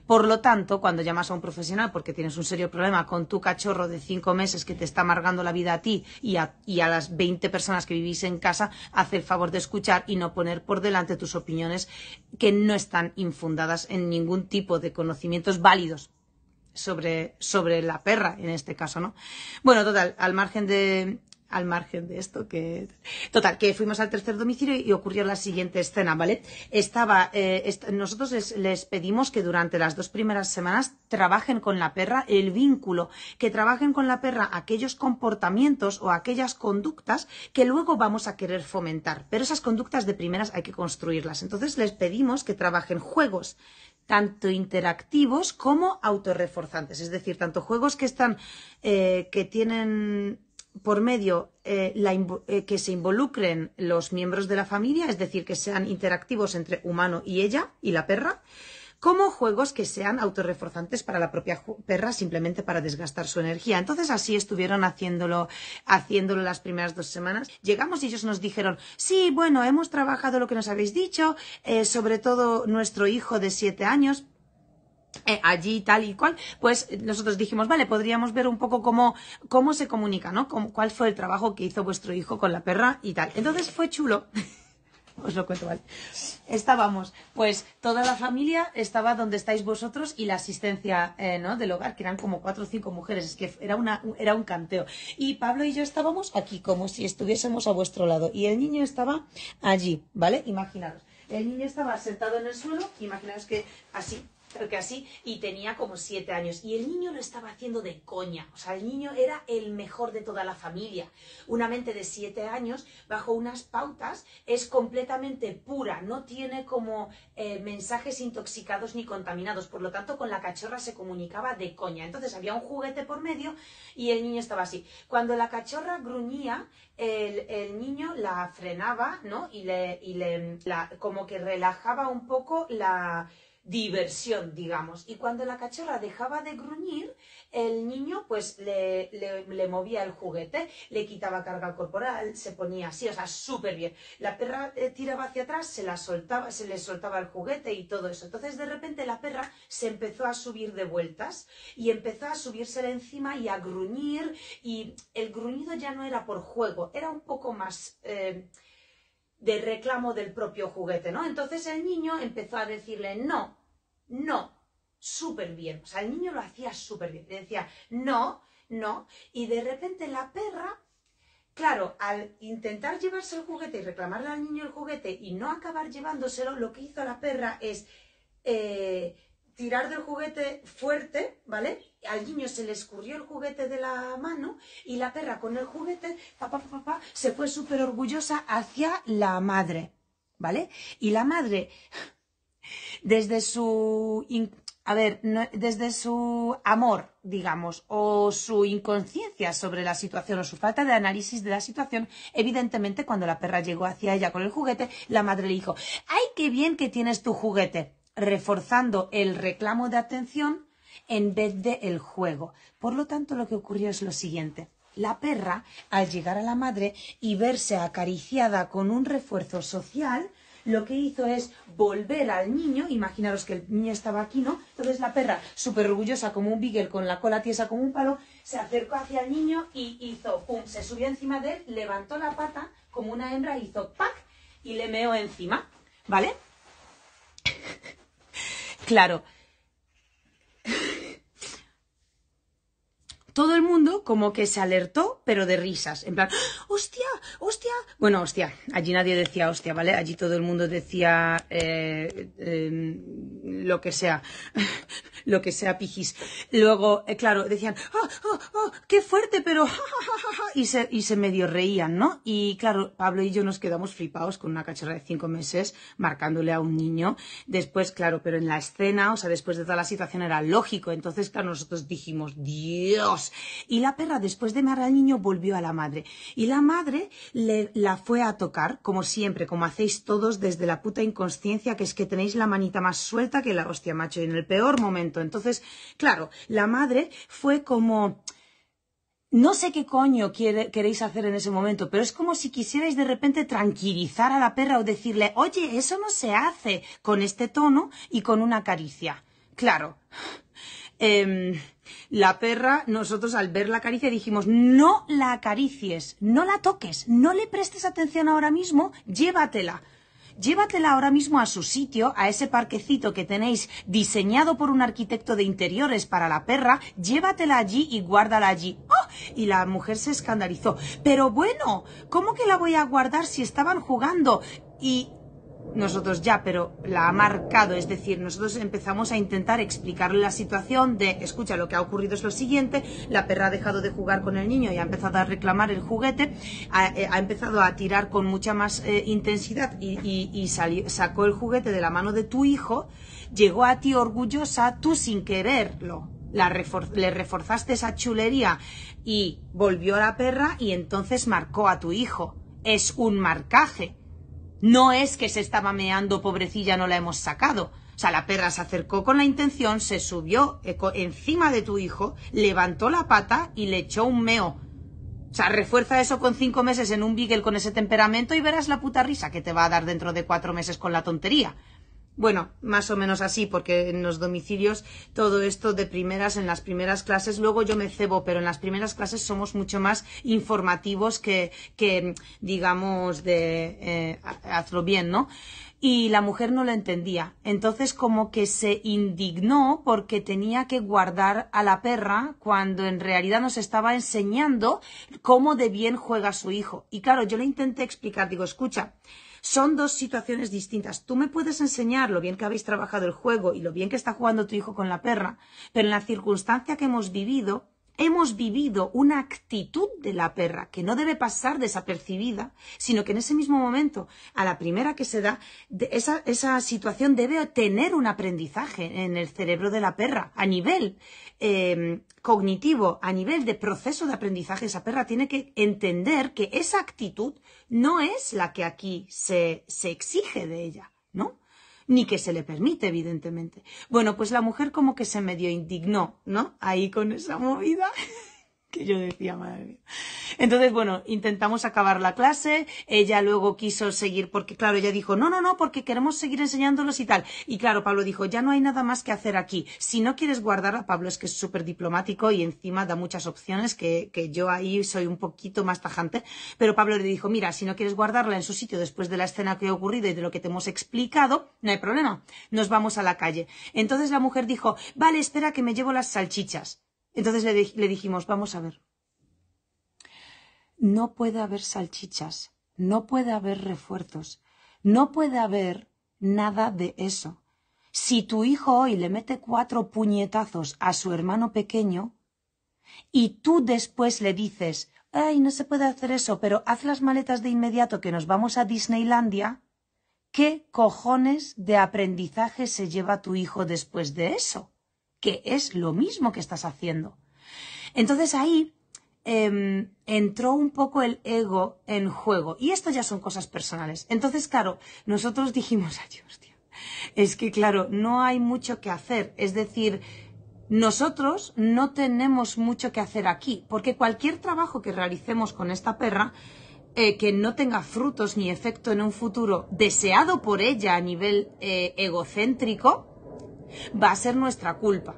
Por lo tanto, cuando llamas a un profesional porque tienes un serio problema con tu cachorro de cinco meses que te está amargando la vida a ti y a, las 20 personas que vivís en casa, haz el favor de escuchar y no poner por delante tus opiniones que no están infundadas en ningún tipo de conocimientos válidos sobre, sobre la perra, en este caso, ¿no? Bueno, total, al margen de, al margen de esto que total que fuimos al tercer domicilio y ocurrió la siguiente escena vale estaba eh, nosotros les, pedimos que durante las dos primeras semanas trabajen con la perra el vínculo que trabajen con la perra aquellos comportamientos o aquellas conductas que luego vamos a querer fomentar pero esas conductas de primeras hay que construirlas entonces les pedimos que trabajen juegos tanto interactivos como autorreforzantes, es decir, tanto juegos que están eh, que tienen por medio eh, eh, que se involucren los miembros de la familia, es decir, que sean interactivos entre humano y ella y la perra, como juegos que sean autorreforzantes para la propia perra, simplemente para desgastar su energía. Entonces así estuvieron haciéndolo, las primeras dos semanas. Llegamos y ellos nos dijeron, sí, bueno, hemos trabajado lo que nos habéis dicho, eh, sobre todo nuestro hijo de siete años, eh, allí tal y cual, pues nosotros dijimos, vale, podríamos ver un poco cómo, cómo se comunica, ¿no? cuál fue el trabajo que hizo vuestro hijo con la perra y tal. Entonces fue chulo. Os lo cuento, vale. Estábamos, pues toda la familia estaba donde estáis vosotros y la asistencia eh, ¿no? del hogar, que eran como cuatro o cinco mujeres, es que era, una, era un canteo. Y Pablo y yo estábamos aquí, como si estuviésemos a vuestro lado. Y el niño estaba allí, ¿vale? Imaginaros. El niño estaba sentado en el suelo, imaginaos que así, así, y tenía como siete años. Y el niño lo estaba haciendo de coña. O sea, el niño era el mejor de toda la familia. Una mente de siete años, bajo unas pautas, es completamente pura, no tiene como eh, mensajes intoxicados ni contaminados. Por lo tanto, con la cachorra se comunicaba de coña. Entonces había un juguete por medio y el niño estaba así. Cuando la cachorra gruñía, el, niño la frenaba, ¿no? Y le, y le como que relajaba un poco la diversión, digamos. Y cuando la cachorra dejaba de gruñir, el niño pues le, movía el juguete, le quitaba carga corporal, se ponía así, o sea, súper bien. La perra eh, tiraba hacia atrás, se la soltaba, se le soltaba el juguete y todo eso. Entonces de repente la perra se empezó a subir de vueltas y empezó a subírsela encima y a gruñir y el gruñido ya no era por juego, era un poco más... Eh, de reclamo del propio juguete, ¿no? Entonces el niño empezó a decirle no, no, súper bien. O sea, el niño lo hacía súper bien. decía no, no. Y de repente la perra, claro, al intentar llevarse el juguete y reclamarle al niño el juguete y no acabar llevándoselo, lo que hizo la perra es eh, tirar del juguete fuerte, ¿vale? Al niño se le escurrió el juguete de la mano y la perra con el juguete, papá, papá, se fue súper orgullosa hacia la madre, ¿vale? Y la madre, desde su, a ver, desde su amor, digamos, o su inconsciencia sobre la situación o su falta de análisis de la situación, evidentemente cuando la perra llegó hacia ella con el juguete, la madre le dijo, ¡ay, qué bien que tienes tu juguete! reforzando el reclamo de atención en vez de el juego. Por lo tanto, lo que ocurrió es lo siguiente. La perra, al llegar a la madre y verse acariciada con un refuerzo social, lo que hizo es volver al niño, imaginaros que el niño estaba aquí, ¿no? Entonces la perra, súper orgullosa como un beagle, con la cola tiesa como un palo, se acercó hacia el niño y hizo, pum, se subió encima de él, levantó la pata como una hembra, hizo, pac, y le meó encima, ¿vale? claro. todo el mundo como que se alertó, pero de risas. En plan, ¡hostia! ¡hostia! Bueno, hostia, allí nadie decía hostia, ¿vale? Allí todo el mundo decía eh, em, lo que sea, lo que sea pijis. Luego, eh, claro, decían, ah, ah, ¡ah, qué fuerte! Pero, y, se, y se medio reían, ¿no? Y claro, Pablo y yo nos quedamos flipados con una cachorra de cinco meses marcándole a un niño. Después, claro, pero en la escena, o sea, después de toda la situación era lógico. Entonces, claro, nosotros dijimos, ¡Dios! Y la perra, después de mear al niño, volvió a la madre. Y la madre la fue a tocar, como siempre, como hacéis todos desde la puta inconsciencia, que es que tenéis la manita más suelta que la hostia, macho, y en el peor momento. Entonces, claro, la madre fue como... No sé qué coño queréis hacer en ese momento, pero es como si quisierais de repente tranquilizar a la perra o decirle, oye, eso no se hace con este tono y con una caricia. Claro. Em, la perra, nosotros al ver la caricia dijimos, no la acaricies, no la toques, no le prestes atención ahora mismo, llévatela. Llévatela ahora mismo a su sitio, a ese parquecito que tenéis diseñado por un arquitecto de interiores para la perra, llévatela allí y guárdala allí. ¡Oh! Y la mujer se escandalizó. Pero bueno, ¿cómo que la voy a guardar si estaban jugando? Y nosotros ya, pero la ha marcado. Es decir, nosotros empezamos a intentar explicarle la situación de, escucha, lo que ha ocurrido es lo siguiente, la perra ha dejado de jugar con el niño y ha empezado a reclamar el juguete, ha, eh, empezado a tirar con mucha más eh, intensidad y, sacó el juguete de la mano de tu hijo, llegó a ti orgullosa, tú sin quererlo. le reforzaste esa chulería y volvió la perra y entonces marcó a tu hijo. Es un marcaje no es que se estaba meando, pobrecilla, no la hemos sacado. O sea, la perra se acercó con la intención, se subió encima de tu hijo, levantó la pata y le echó un meo. O sea, refuerza eso con cinco meses en un beagle con ese temperamento y verás la puta risa que te va a dar dentro de cuatro meses con la tontería. Bueno, más o menos así, porque en los domicilios todo esto de primeras, en las primeras clases, luego yo me cebo, pero en las primeras clases somos mucho más informativos que, que digamos, de eh, hazlo bien, ¿no? y la mujer no lo entendía. Entonces como que se indignó porque tenía que guardar a la perra cuando en realidad nos estaba enseñando cómo de bien juega su hijo. Y claro, yo le intenté explicar, digo, escucha, son dos situaciones distintas. Tú me puedes enseñar lo bien que habéis trabajado el juego y lo bien que está jugando tu hijo con la perra, pero en la circunstancia que hemos vivido, hemos vivido una actitud de la perra que no debe pasar desapercibida, sino que en ese mismo momento, a la primera que se da, esa, situación debe tener un aprendizaje en el cerebro de la perra a nivel em, cognitivo, a nivel de proceso de aprendizaje. Esa perra tiene que entender que esa actitud no es la que aquí se, se exige de ella, ¿no? ni que se le permite, evidentemente. Bueno, pues la mujer como que se medio indignó, ¿no? Ahí con esa movida que yo decía, madre mía. Entonces, bueno, intentamos acabar la clase, ella luego quiso seguir porque, claro, ella dijo, no, no, no, porque queremos seguir enseñándolos y tal. Y claro, Pablo dijo, ya no hay nada más que hacer aquí. Si no quieres guardarla, Pablo es que es súper diplomático y encima da muchas opciones, que, que yo ahí soy un poquito más tajante, pero Pablo le dijo, mira, si no quieres guardarla en su sitio después de la escena que ha ocurrido y de lo que te hemos explicado, no hay problema, nos vamos a la calle. Entonces la mujer dijo, vale, espera que me llevo las salchichas. Entonces le, dijimos, vamos a ver, no puede haber salchichas, no puede haber refuerzos, no puede haber nada de eso. Si tu hijo hoy le mete cuatro puñetazos a su hermano pequeño y tú después le dices, ay, no se puede hacer eso, pero haz las maletas de inmediato que nos vamos a Disneylandia, ¿qué cojones de aprendizaje se lleva tu hijo después de eso? que es lo mismo que estás haciendo. Entonces ahí em, entró un poco el ego en juego. Y esto ya son cosas personales. Entonces, claro, nosotros dijimos, ay, es que claro, no hay mucho que hacer. Es decir, nosotros no tenemos mucho que hacer aquí, porque cualquier trabajo que realicemos con esta perra, eh, que no tenga frutos ni efecto en un futuro deseado por ella a nivel eh, egocéntrico, va a ser nuestra culpa.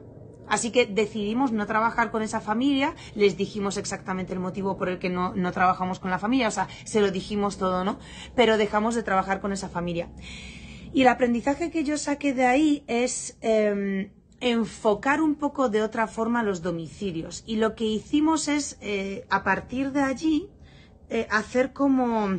Así que decidimos no trabajar con esa familia, les dijimos exactamente el motivo por el que no, trabajamos con la familia, o sea, se lo dijimos todo, ¿no? Pero dejamos de trabajar con esa familia. Y el aprendizaje que yo saqué de ahí es em, enfocar un poco de otra forma los domicilios. Y lo que hicimos es, eh, a partir de allí, eh, hacer como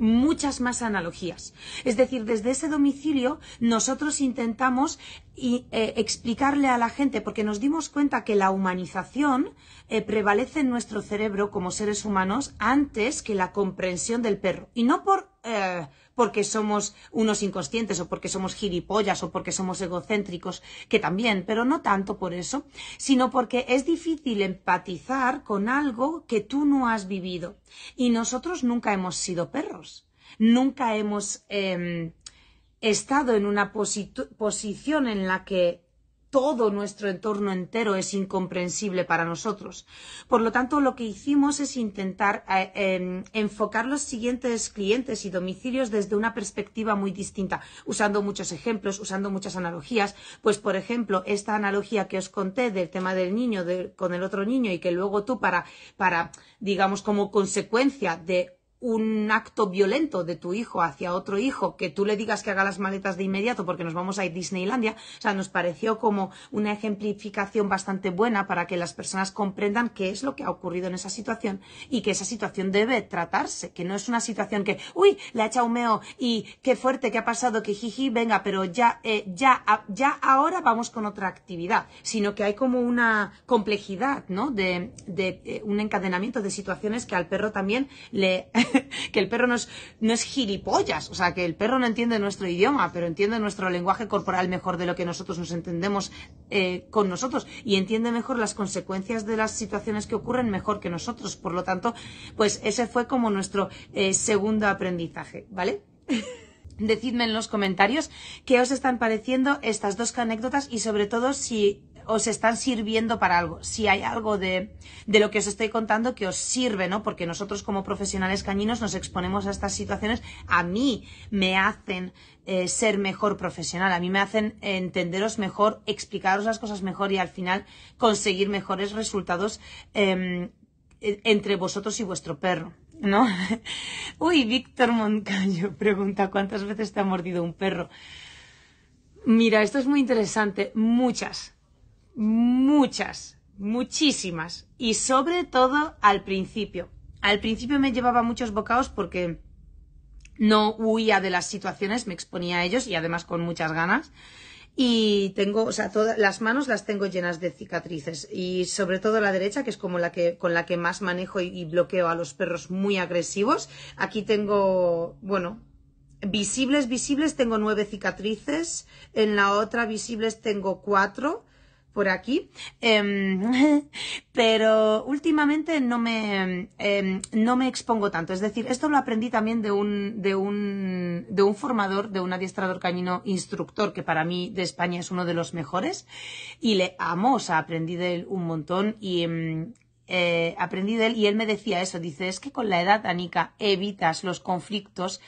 muchas más analogías. Es decir, desde ese domicilio nosotros intentamos eh, explicarle a la gente, porque nos dimos cuenta que la humanización eh, prevalece en nuestro cerebro como seres humanos antes que la comprensión del perro. Y no por eh, porque somos unos inconscientes o porque somos gilipollas o porque somos egocéntricos, que también, pero no tanto por eso, sino porque es difícil empatizar con algo que tú no has vivido. Y nosotros nunca hemos sido perros, nunca hemos em, estado en una posición en la que todo nuestro entorno entero es incomprensible para nosotros. Por lo tanto, lo que hicimos es intentar eh, em, enfocar los siguientes clientes y domicilios desde una perspectiva muy distinta, usando muchos ejemplos, usando muchas analogías. Pues, por ejemplo, esta analogía que os conté del tema del niño con el otro niño y que luego tú para, para, digamos, como consecuencia de un acto violento de tu hijo hacia otro hijo, que tú le digas que haga las maletas de inmediato porque nos vamos a ir Disneylandia, o sea, nos pareció como una ejemplificación bastante buena para que las personas comprendan qué es lo que ha ocurrido en esa situación y que esa situación debe tratarse, que no es una situación que, uy, le ha echado un meo y qué fuerte que ha pasado, que jiji, venga, pero ya, eh, ya, ya ahora vamos con otra actividad, sino que hay como una complejidad, ¿no? De, de eh, un encadenamiento de situaciones que al perro también le que el perro no es, no gilipollas, o sea, que el perro no entiende nuestro idioma, pero entiende nuestro lenguaje corporal mejor de lo que nosotros nos entendemos eh, con nosotros y entiende mejor las consecuencias de las situaciones que ocurren mejor que nosotros. Por lo tanto, pues ese fue como nuestro eh, segundo aprendizaje, ¿vale? Decidme en los comentarios qué os están pareciendo estas dos anécdotas y sobre todo si os están sirviendo para algo, si hay algo de, lo que os estoy contando que os sirve, ¿no? Porque nosotros como profesionales cañinos nos exponemos a estas situaciones, a mí me hacen eh, ser mejor profesional, a mí me hacen entenderos mejor, explicaros las cosas mejor y al final conseguir mejores resultados em, e, entre vosotros y vuestro perro. ¿No? Uy, Víctor Moncayo pregunta cuántas veces te ha mordido un perro. Mira, esto es muy interesante. Muchas, muchas, muchísimas. Y sobre todo al principio. Al principio me llevaba muchos bocados porque no huía de las situaciones, me exponía a ellos y además con muchas ganas. Y tengo, o sea, todas las manos las tengo llenas de cicatrices y sobre todo la derecha, que es como la que con la que más manejo y, y bloqueo a los perros muy agresivos. Aquí tengo, bueno, visibles, visibles tengo nueve cicatrices, en la otra visibles tengo cuatro por aquí. Em, pero últimamente em, em, no me, expongo tanto. Es decir, esto lo aprendí también de un, de un, de un formador, de un adiestrador cañino instructor, que para mí de España es uno de los mejores. Y le amo, o sea, aprendí de él un montón y eh, aprendí de él y él me decía eso. Dice, es que con la edad, Anica evitas los conflictos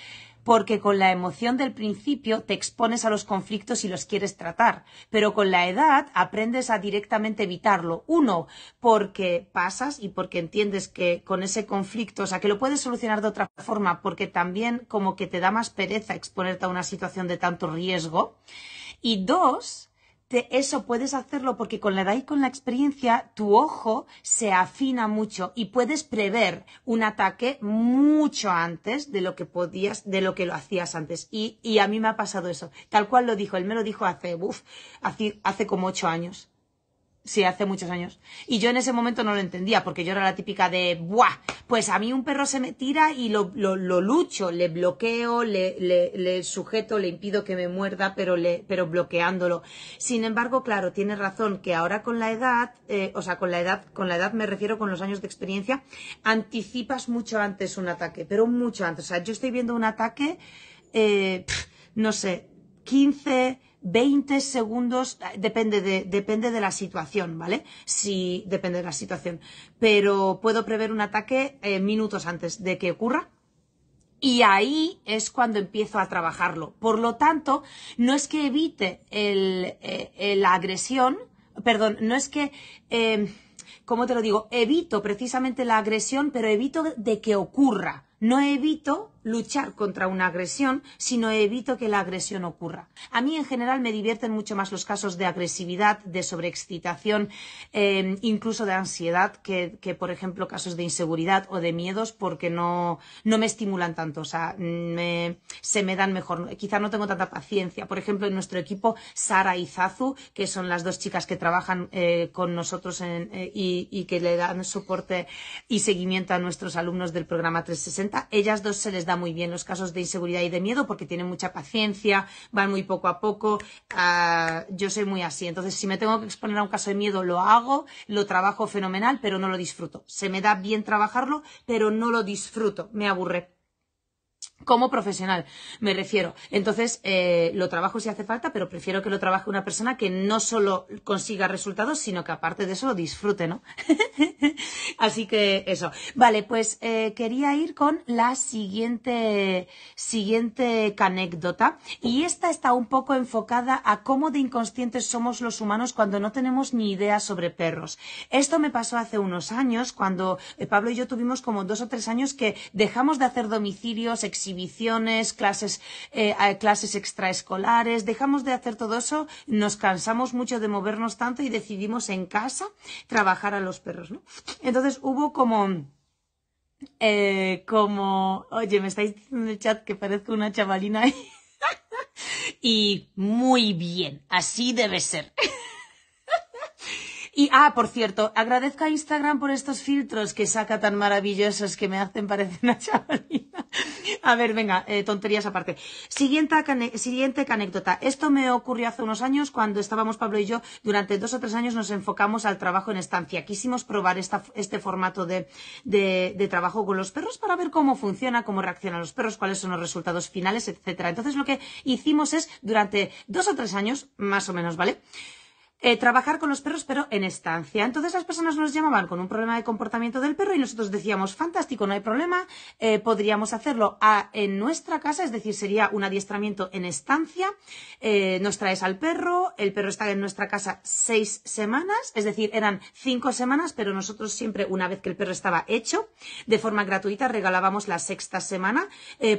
porque con la emoción del principio te expones a los conflictos y los quieres tratar, pero con la edad aprendes a directamente evitarlo. Uno, porque pasas y porque entiendes que con ese conflicto, o sea, que lo puedes solucionar de otra forma, porque también como que te da más pereza exponerte a una situación de tanto riesgo. Y dos, eso puedes hacerlo porque con la edad y con la experiencia tu ojo se afina mucho y puedes prever un ataque mucho antes de lo que podías, de lo que lo hacías antes. Y, a mí me ha pasado eso. Tal cual lo dijo, él me lo dijo hace, hace como ocho años. Sí, hace muchos años. Y yo en ese momento no lo entendía, porque yo era la típica de, ¡buah! Pues a mí un perro se me tira y lo, lo, lucho, le bloqueo, le, le, sujeto, le impido que me muerda, pero, le, pero bloqueándolo. Sin embargo, claro, tienes razón que ahora con la edad, eh, o sea, con la edad, con la edad me refiero con los años de experiencia, anticipas mucho antes un ataque, pero mucho antes. O sea, yo estoy viendo un ataque, eh, no sé, 15, 20 segundos, eh, depende de, depende de la situación, ¿vale? Sí, depende de la situación. Pero puedo prever un ataque eh, minutos antes de que ocurra. Y ahí es cuando empiezo a trabajarlo. Por lo tanto, no es que evite el, eh, la agresión, perdón, no es que... ¿cómo te lo digo? Evito precisamente la agresión, pero evito de que ocurra. No evito luchar contra una agresión, sino evito que la agresión ocurra. A mí en general me divierten mucho más los casos de agresividad, de sobreexcitación, em, incluso de ansiedad, que, por ejemplo casos de inseguridad o de miedos, porque no, me estimulan tanto, o sea, se me dan mejor. Quizá no tengo tanta paciencia. Por ejemplo, en nuestro equipo, Sara y Zazu, que son las dos chicas que trabajan eh, con nosotros eh, y, que le dan soporte y seguimiento a nuestros alumnos del programa 360, ellas dos se les muy bien los casos de inseguridad y de miedo porque tienen mucha paciencia, van muy poco a poco. Ah, yo soy muy así. Entonces, si me tengo que exponer a un caso de miedo, lo hago, lo trabajo fenomenal, pero no lo disfruto. Se me da bien trabajarlo, pero no lo disfruto. Me aburre como profesional, me refiero. Entonces, eh, lo trabajo si hace falta, pero prefiero que lo trabaje una persona que no solo consiga resultados, sino que aparte de eso lo disfrute, ¿no? Así que eso. Vale, pues eh, quería ir con la siguiente, siguiente anécdota. Y esta está un poco enfocada a cómo de inconscientes somos los humanos cuando no tenemos ni idea sobre perros. Esto me pasó hace unos años, cuando eh, Pablo y yo tuvimos como dos o tres años que dejamos de hacer domicilios, exhibiciones, clases, eh, clases extraescolares, dejamos de hacer todo eso, nos cansamos mucho de movernos tanto y decidimos en casa trabajar a los perros, ¿no? Entonces hubo como... Eh, como, oye, me estáis diciendo en el chat que parezco una chavalina y muy bien, así debe ser. Y, ah, por cierto, agradezco a Instagram por estos filtros que saca tan maravillosos que me hacen parecer una chavalina. A ver, venga, eh, tonterías aparte. Siguiente, siguiente anécdota. Esto me ocurrió hace unos años cuando estábamos Pablo y yo, durante dos o tres años nos enfocamos al trabajo en estancia. Quisimos probar esta, este formato de, de trabajo con los perros para ver cómo funciona, cómo reaccionan los perros, cuáles son los resultados finales, etc. Entonces lo que hicimos es, durante dos o tres años, más o menos, ¿vale? Eh, trabajar con los perros, pero en estancia. Entonces las personas nos llamaban con un problema de comportamiento del perro y nosotros decíamos, fantástico, no hay problema, eh, podríamos hacerlo en nuestra casa, es decir, sería un adiestramiento en estancia, eh, nos traes al perro, el perro está en nuestra casa seis semanas, es decir, eran cinco semanas, pero nosotros siempre, una vez que el perro estaba hecho, de forma gratuita regalábamos la sexta semana,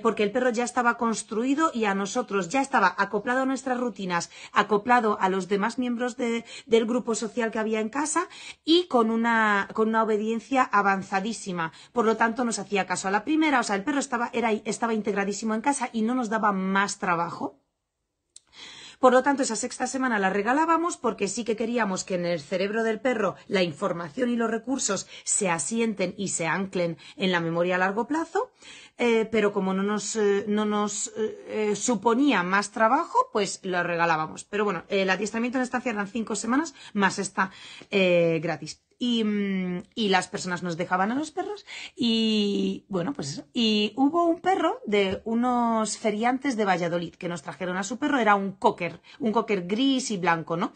porque el perro ya estaba construido y a nosotros ya estaba acoplado a nuestras rutinas, acoplado a los demás miembros de del grupo social que había en casa y con una, con una obediencia avanzadísima. Por lo tanto, nos hacía caso a la primera, o sea, el perro estaba, era, estaba integradísimo en casa y no nos daba más trabajo. Por lo tanto, esa sexta semana la regalábamos porque sí que queríamos que en el cerebro del perro la información y los recursos se asienten y se anclen en la memoria a largo plazo, eh, pero como no nos, eh, eh, suponía más trabajo, pues la regalábamos. Pero bueno, el adiestramiento en estancia en cinco semanas más esta gratis. Mm, y, las personas nos dejaban a los perros y bueno, pues eso. Y hubo un perro de unos feriantes de Valladolid que nos trajeron a su perro, era un cocker, un cocker gris y blanco, ¿no?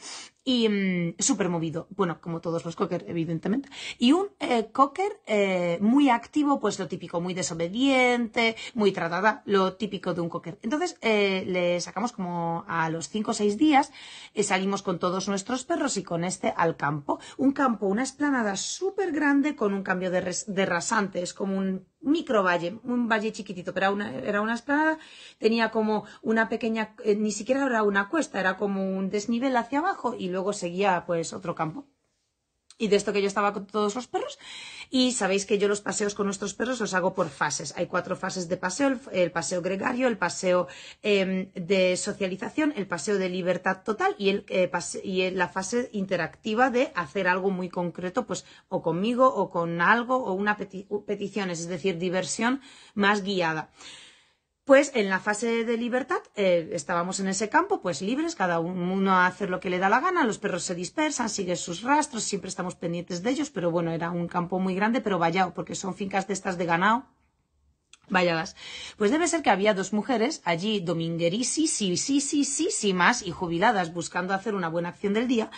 y mm, súper movido, bueno, como todos los cocker, evidentemente, y un eh, cocker eh, muy activo, pues lo típico, muy desobediente, muy tratada, lo típico de un cocker. Entonces eh, le sacamos como a los cinco o seis días, salimos con todos nuestros perros y con este al campo. Un campo, una esplanada súper grande con un cambio de, de rasante, es como un micro valle, un valle chiquitito, pero era una, era una tenía como una pequeña, eh, ni siquiera era una cuesta, era como un desnivel hacia abajo y luego seguía pues otro campo y de esto que yo estaba con todos los perros. Y sabéis que yo los paseos con nuestros perros los hago por fases. Hay cuatro fases de paseo, el, paseo gregario, el paseo em, de socialización, el paseo de libertad total y, eh, la fase interactiva de hacer algo muy concreto, pues o conmigo o con algo o una petición, es decir, diversión más guiada pues en la fase de libertad eh, estábamos en ese campo, pues libres, cada uno a hacer lo que le da la gana, los perros se dispersan, siguen sus rastros, siempre estamos pendientes de ellos, pero bueno, era un campo muy grande, pero vallado, porque son fincas de estas de ganado, pues debe ser que había dos mujeres allí dominguerísimas y jubiladas buscando hacer una buena acción del día.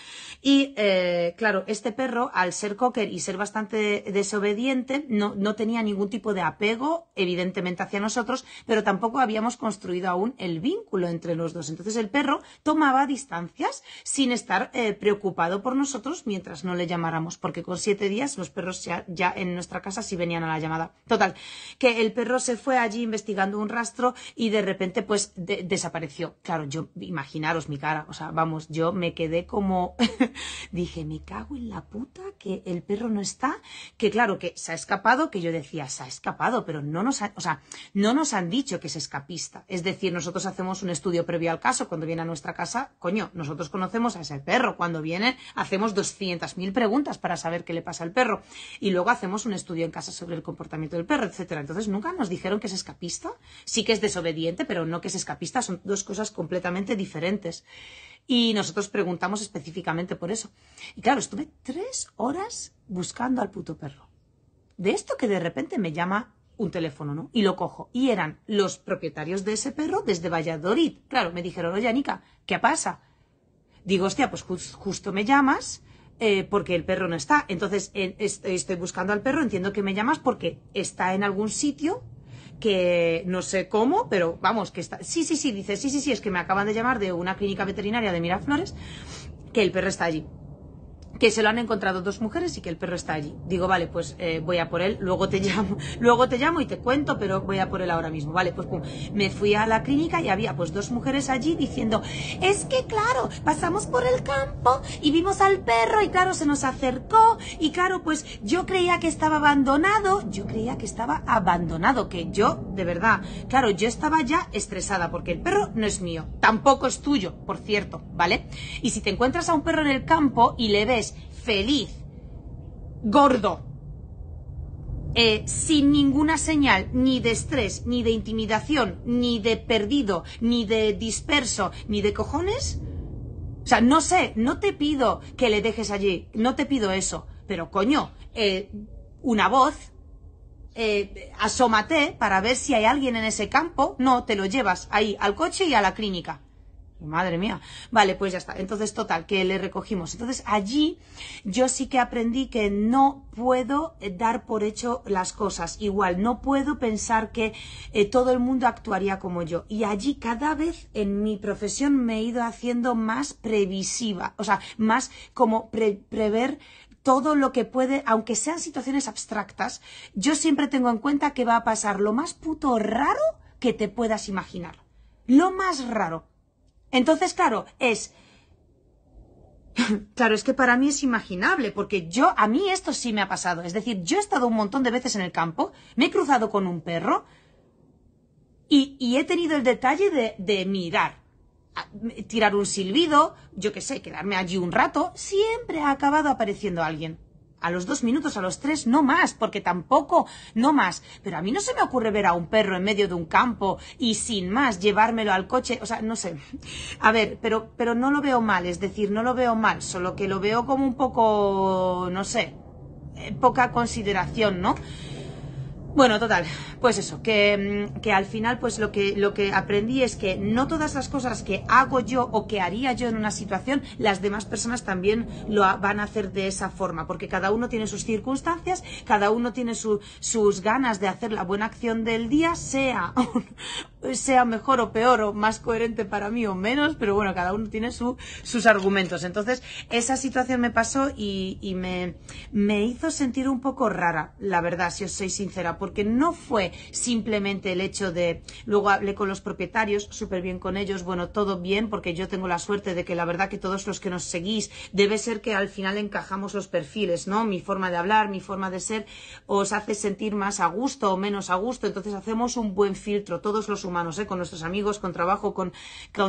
Y eh, claro, este perro, al ser cocker y ser bastante desobediente, no, tenía ningún tipo de apego, evidentemente, hacia nosotros, pero tampoco habíamos construido aún el vínculo entre los dos. Entonces el perro tomaba distancias sin estar eh, preocupado por nosotros mientras no le llamáramos, porque con siete días los perros ya, ya en nuestra casa sí venían a la llamada. Total, que el perro se fue allí investigando un rastro y de repente pues desapareció. Claro, yo imaginaros mi cara, o sea, vamos, yo me quedé como dije, me cago en la puta que el perro no está, que claro que se ha escapado, que yo decía, se ha escapado, pero no nos, o sea, no nos han dicho que es escapista. Es decir, nosotros hacemos un estudio previo al caso cuando viene a nuestra casa, coño, nosotros conocemos a ese perro, cuando viene hacemos 200.000 preguntas para saber qué le pasa al perro y luego hacemos un estudio en casa sobre el comportamiento del perro, etcétera. Entonces, nunca nos dijeron que es escapista. Sí que es desobediente, pero no que es escapista. Son dos cosas completamente diferentes. Y nosotros preguntamos específicamente por eso. Y claro, estuve tres horas buscando al puto perro. De esto que de repente me llama un teléfono, ¿no? Y lo cojo. Y eran los propietarios de ese perro desde Valladolid. Claro, me dijeron, oye, Anika, ¿qué pasa? Digo, hostia, pues justo me llamas eh, porque el perro no está. Entonces estoy buscando al perro, entiendo que me llamas porque está en algún sitio que no sé cómo, pero vamos, que está... Sí, sí, sí, dice, sí, sí, sí, es que me acaban de llamar de una clínica veterinaria de Miraflores, que el perro está allí que se lo han encontrado dos mujeres y que el perro está allí. Digo, vale, pues eh, voy a por él, luego te llamo, luego te llamo y te cuento, pero voy a por él ahora mismo. Vale, pues pum. Me fui a la clínica y había pues dos mujeres allí diciendo, es que claro, pasamos por el campo y vimos al perro y claro, se nos acercó y claro, pues yo creía que estaba abandonado, yo creía que estaba abandonado, que yo, de verdad, claro, yo estaba ya estresada porque el perro no es mío, tampoco es tuyo, por cierto, ¿vale? Y si te encuentras a un perro en el campo y le ves feliz, gordo, eh, sin ninguna señal ni de estrés, ni de intimidación, ni de perdido, ni de disperso, ni de cojones. O sea, no sé, no te pido que le dejes allí, no te pido eso, pero coño, eh, una voz, eh, asómate para ver si hay alguien en ese campo, no, te lo llevas ahí al coche y a la clínica. Madre mía. Vale, pues ya está. Entonces, total, que le recogimos. Entonces, allí yo sí que aprendí que no puedo eh, dar por hecho las cosas. Igual, no puedo pensar que eh, todo el mundo actuaría como yo. Y allí cada vez en mi profesión me he ido haciendo más previsiva. O sea, más como prever todo lo que puede, aunque sean situaciones abstractas, yo siempre tengo en cuenta que va a pasar lo más puto raro que te puedas imaginar. Lo más raro. Entonces, claro, es... Claro, es que para mí es imaginable, porque yo, a mí esto sí me ha pasado. Es decir, yo he estado un montón de veces en el campo, me he cruzado con un perro y, he tenido el detalle de, de mirar, tirar un silbido, yo qué sé, quedarme allí un rato. Siempre ha acabado apareciendo alguien a los dos minutos, a los tres, no más, porque tampoco, no más. Pero a mí no se me ocurre ver a un perro en medio de un campo y sin más llevármelo al coche, o sea, no sé. A ver, pero, pero no lo veo mal, es decir, no lo veo mal, solo que lo veo como un poco, no sé, eh, poca consideración, ¿no? Bueno, total, pues eso, que, mm, que, al final pues lo que, lo que aprendí es que no todas las cosas que hago yo o que haría yo en una situación, las demás personas también lo van a hacer de esa forma, porque cada uno tiene sus circunstancias, cada uno tiene sus ganas de hacer la buena acción del día, sea sea mejor o peor o más coherente para mí o menos, pero bueno, cada uno tiene su, sus argumentos. Entonces, esa situación me pasó y, me, me hizo sentir un poco rara, la verdad, si os soy sincera, porque no fue simplemente el hecho de, luego hablé con los propietarios, súper bien con ellos, bueno, todo bien, porque yo tengo la suerte de que la verdad que todos los que nos seguís, debe ser que al final encajamos los perfiles, ¿no? Mi forma de hablar, mi forma de ser, os hace sentir más a gusto o menos a gusto, entonces hacemos un buen filtro, todos los humanos, ¿eh? con nuestros amigos, con trabajo, con,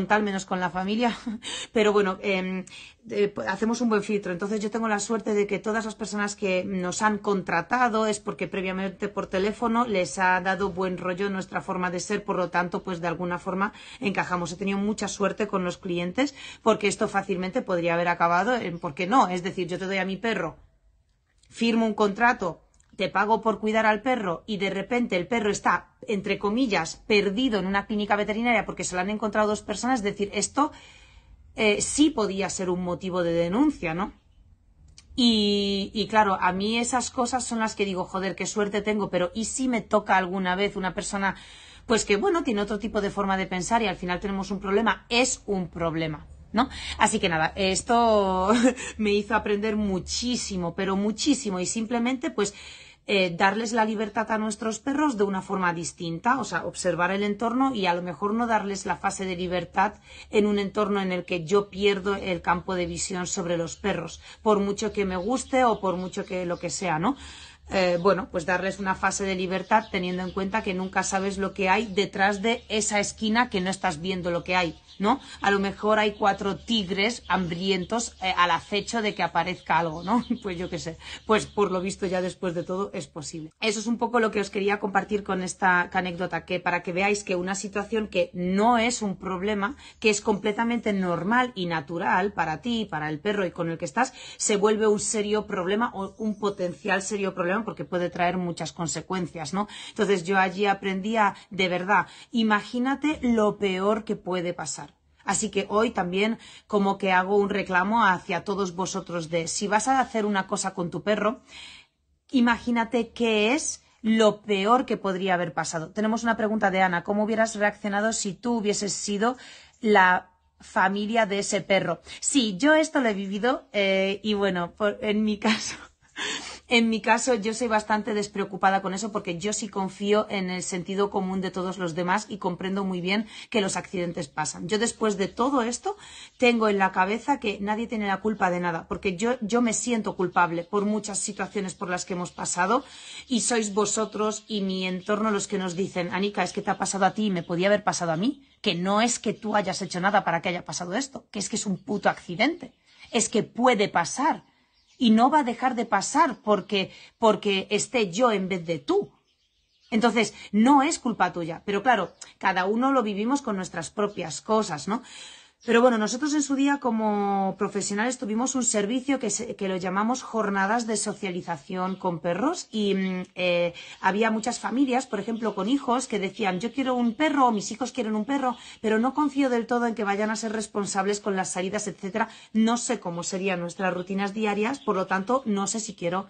tal, menos con la familia. Pero bueno, em, eh, pues, hacemos un buen filtro. Entonces yo tengo la suerte de que todas las personas que nos han contratado es porque previamente por teléfono les ha dado buen rollo nuestra forma de ser, por lo tanto, pues de alguna forma encajamos. He tenido mucha suerte con los clientes porque esto fácilmente podría haber acabado en, ¿por qué no? Es decir, yo te doy a mi perro, firmo un contrato te pago por cuidar al perro y de repente el perro está, entre comillas, perdido en una clínica veterinaria porque se lo han encontrado dos personas, es decir, esto eh, sí podía ser un motivo de denuncia, ¿no? Y, y, claro, a mí esas cosas son las que digo, joder, qué suerte tengo, pero ¿y si me toca alguna vez una persona, pues que bueno, tiene otro tipo de forma de pensar y al final tenemos un problema? Es un problema, ¿no? Así que nada, esto me hizo aprender muchísimo, pero muchísimo y simplemente pues eh, darles la libertad a nuestros perros de una forma distinta, o sea, observar el entorno y a lo mejor no darles la fase de libertad en un entorno en el que yo pierdo el campo de visión sobre los perros, por mucho que me guste o por mucho que lo que sea, ¿no? Eh, bueno, pues darles una fase de libertad teniendo en cuenta que nunca sabes lo que hay detrás de esa esquina que no estás viendo lo que hay. ¿no? A lo mejor hay cuatro tigres hambrientos eh, al acecho de que aparezca algo, ¿no? Pues yo qué sé, pues por lo visto ya después de todo es posible. Eso es un poco lo que os quería compartir con esta anécdota, que para que veáis que una situación que no es un problema, que es completamente normal y natural para ti, para el perro y con el que estás, se vuelve un serio problema o un potencial serio problema porque puede traer muchas consecuencias, ¿no? Entonces yo allí aprendí de verdad, imagínate lo peor que puede pasar. Así que hoy también como que hago un reclamo hacia todos vosotros de si vas a hacer una cosa con tu perro, imagínate qué es lo peor que podría haber pasado. Tenemos una pregunta de Ana, ¿cómo hubieras reaccionado si tú hubieses sido la familia de ese perro? Sí, yo esto lo he vivido eh, y bueno, en mi caso en mi caso, yo soy bastante despreocupada con eso porque yo sí confío en el sentido común de todos los demás y comprendo muy bien que los accidentes pasan. Yo después de todo esto tengo en la cabeza que nadie tiene la culpa de nada, porque yo, me siento culpable por muchas situaciones por las que hemos pasado y sois vosotros y mi entorno los que nos dicen, Anica, es que te ha pasado a ti y me podía haber pasado a mí, que no es que tú hayas hecho nada para que haya pasado esto, que es que es un puto accidente, es que puede pasar y no va a dejar de pasar porque, porque esté yo en vez de tú. Entonces, no es culpa tuya, pero claro, cada uno lo vivimos con nuestras propias cosas, ¿no? Pero bueno, nosotros en su día como profesionales tuvimos un servicio que, lo llamamos jornadas de socialización con perros y mm, eh, había muchas familias, por ejemplo, con hijos que decían yo quiero un perro o mis hijos quieren un perro, pero no confío del todo en que vayan a ser responsables con las salidas, etcétera. No sé cómo serían nuestras rutinas diarias, por lo tanto, no sé si quiero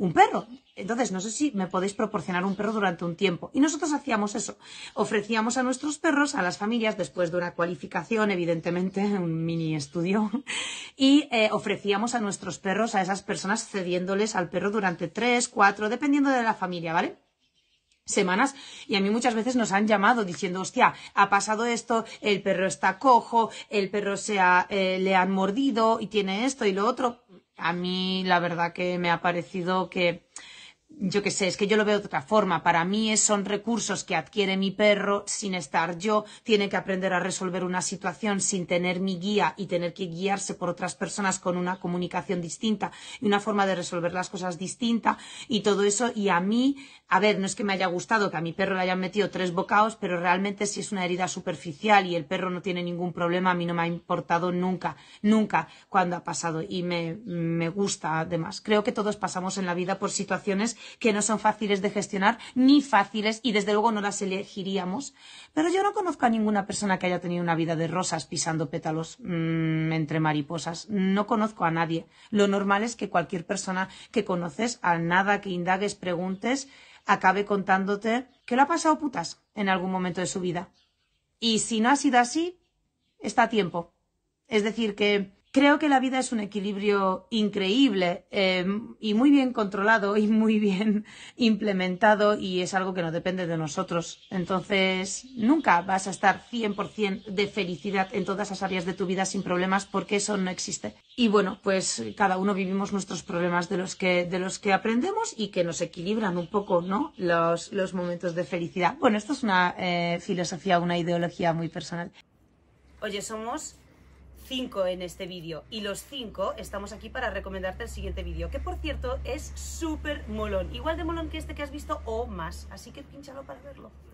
un perro. Entonces, no sé si me podéis proporcionar un perro durante un tiempo. Y nosotros hacíamos eso. Ofrecíamos a nuestros perros, a las familias, después de una cualificación, evidentemente, un mini estudio, y eh, ofrecíamos a nuestros perros, a esas personas, cediéndoles al perro durante tres, cuatro, dependiendo de la familia, ¿vale? semanas y a mí muchas veces nos han llamado diciendo, hostia, ha pasado esto, el perro está cojo, el perro se ha, eh, le han mordido y tiene esto y lo otro a mí la verdad que me ha parecido que, yo qué sé, es que yo lo veo de otra forma. Para mí son recursos que adquiere mi perro sin estar yo, tiene que aprender a resolver una situación sin tener mi guía y tener que guiarse por otras personas con una comunicación distinta y una forma de resolver las cosas distinta y todo eso. Y a mí a ver, no es que me haya gustado que a mi perro le hayan metido tres bocados, pero realmente si es una herida superficial y el perro no tiene ningún problema, a mí no me ha importado nunca, nunca cuando ha pasado y me, gusta además. Creo que todos pasamos en la vida por situaciones que no son fáciles de gestionar ni fáciles y desde luego no las elegiríamos, pero yo no conozco a ninguna persona que haya tenido una vida de rosas pisando pétalos mm, entre mariposas. No conozco a nadie. Lo normal es que cualquier persona que conoces, a nada que indagues, preguntes, acabe contándote que lo ha pasado putas en algún momento de su vida. Y si no ha sido así, está a tiempo. Es decir, que creo que la vida es un equilibrio increíble eh, y muy bien controlado y muy bien implementado y es algo que no depende de nosotros. Entonces, nunca vas a estar 100% de felicidad en todas las áreas de tu vida sin problemas porque eso no existe. Y bueno, pues cada uno vivimos nuestros problemas de los que, de los que aprendemos y que nos equilibran un poco, ¿no? Los, los momentos de felicidad. Bueno, esto es una eh, filosofía, una ideología muy personal. Oye, somos 5 en este vídeo y los 5 estamos aquí para recomendarte el siguiente vídeo, que por cierto es súper molón, igual de molón que este que has visto o más, así que pínchalo para verlo.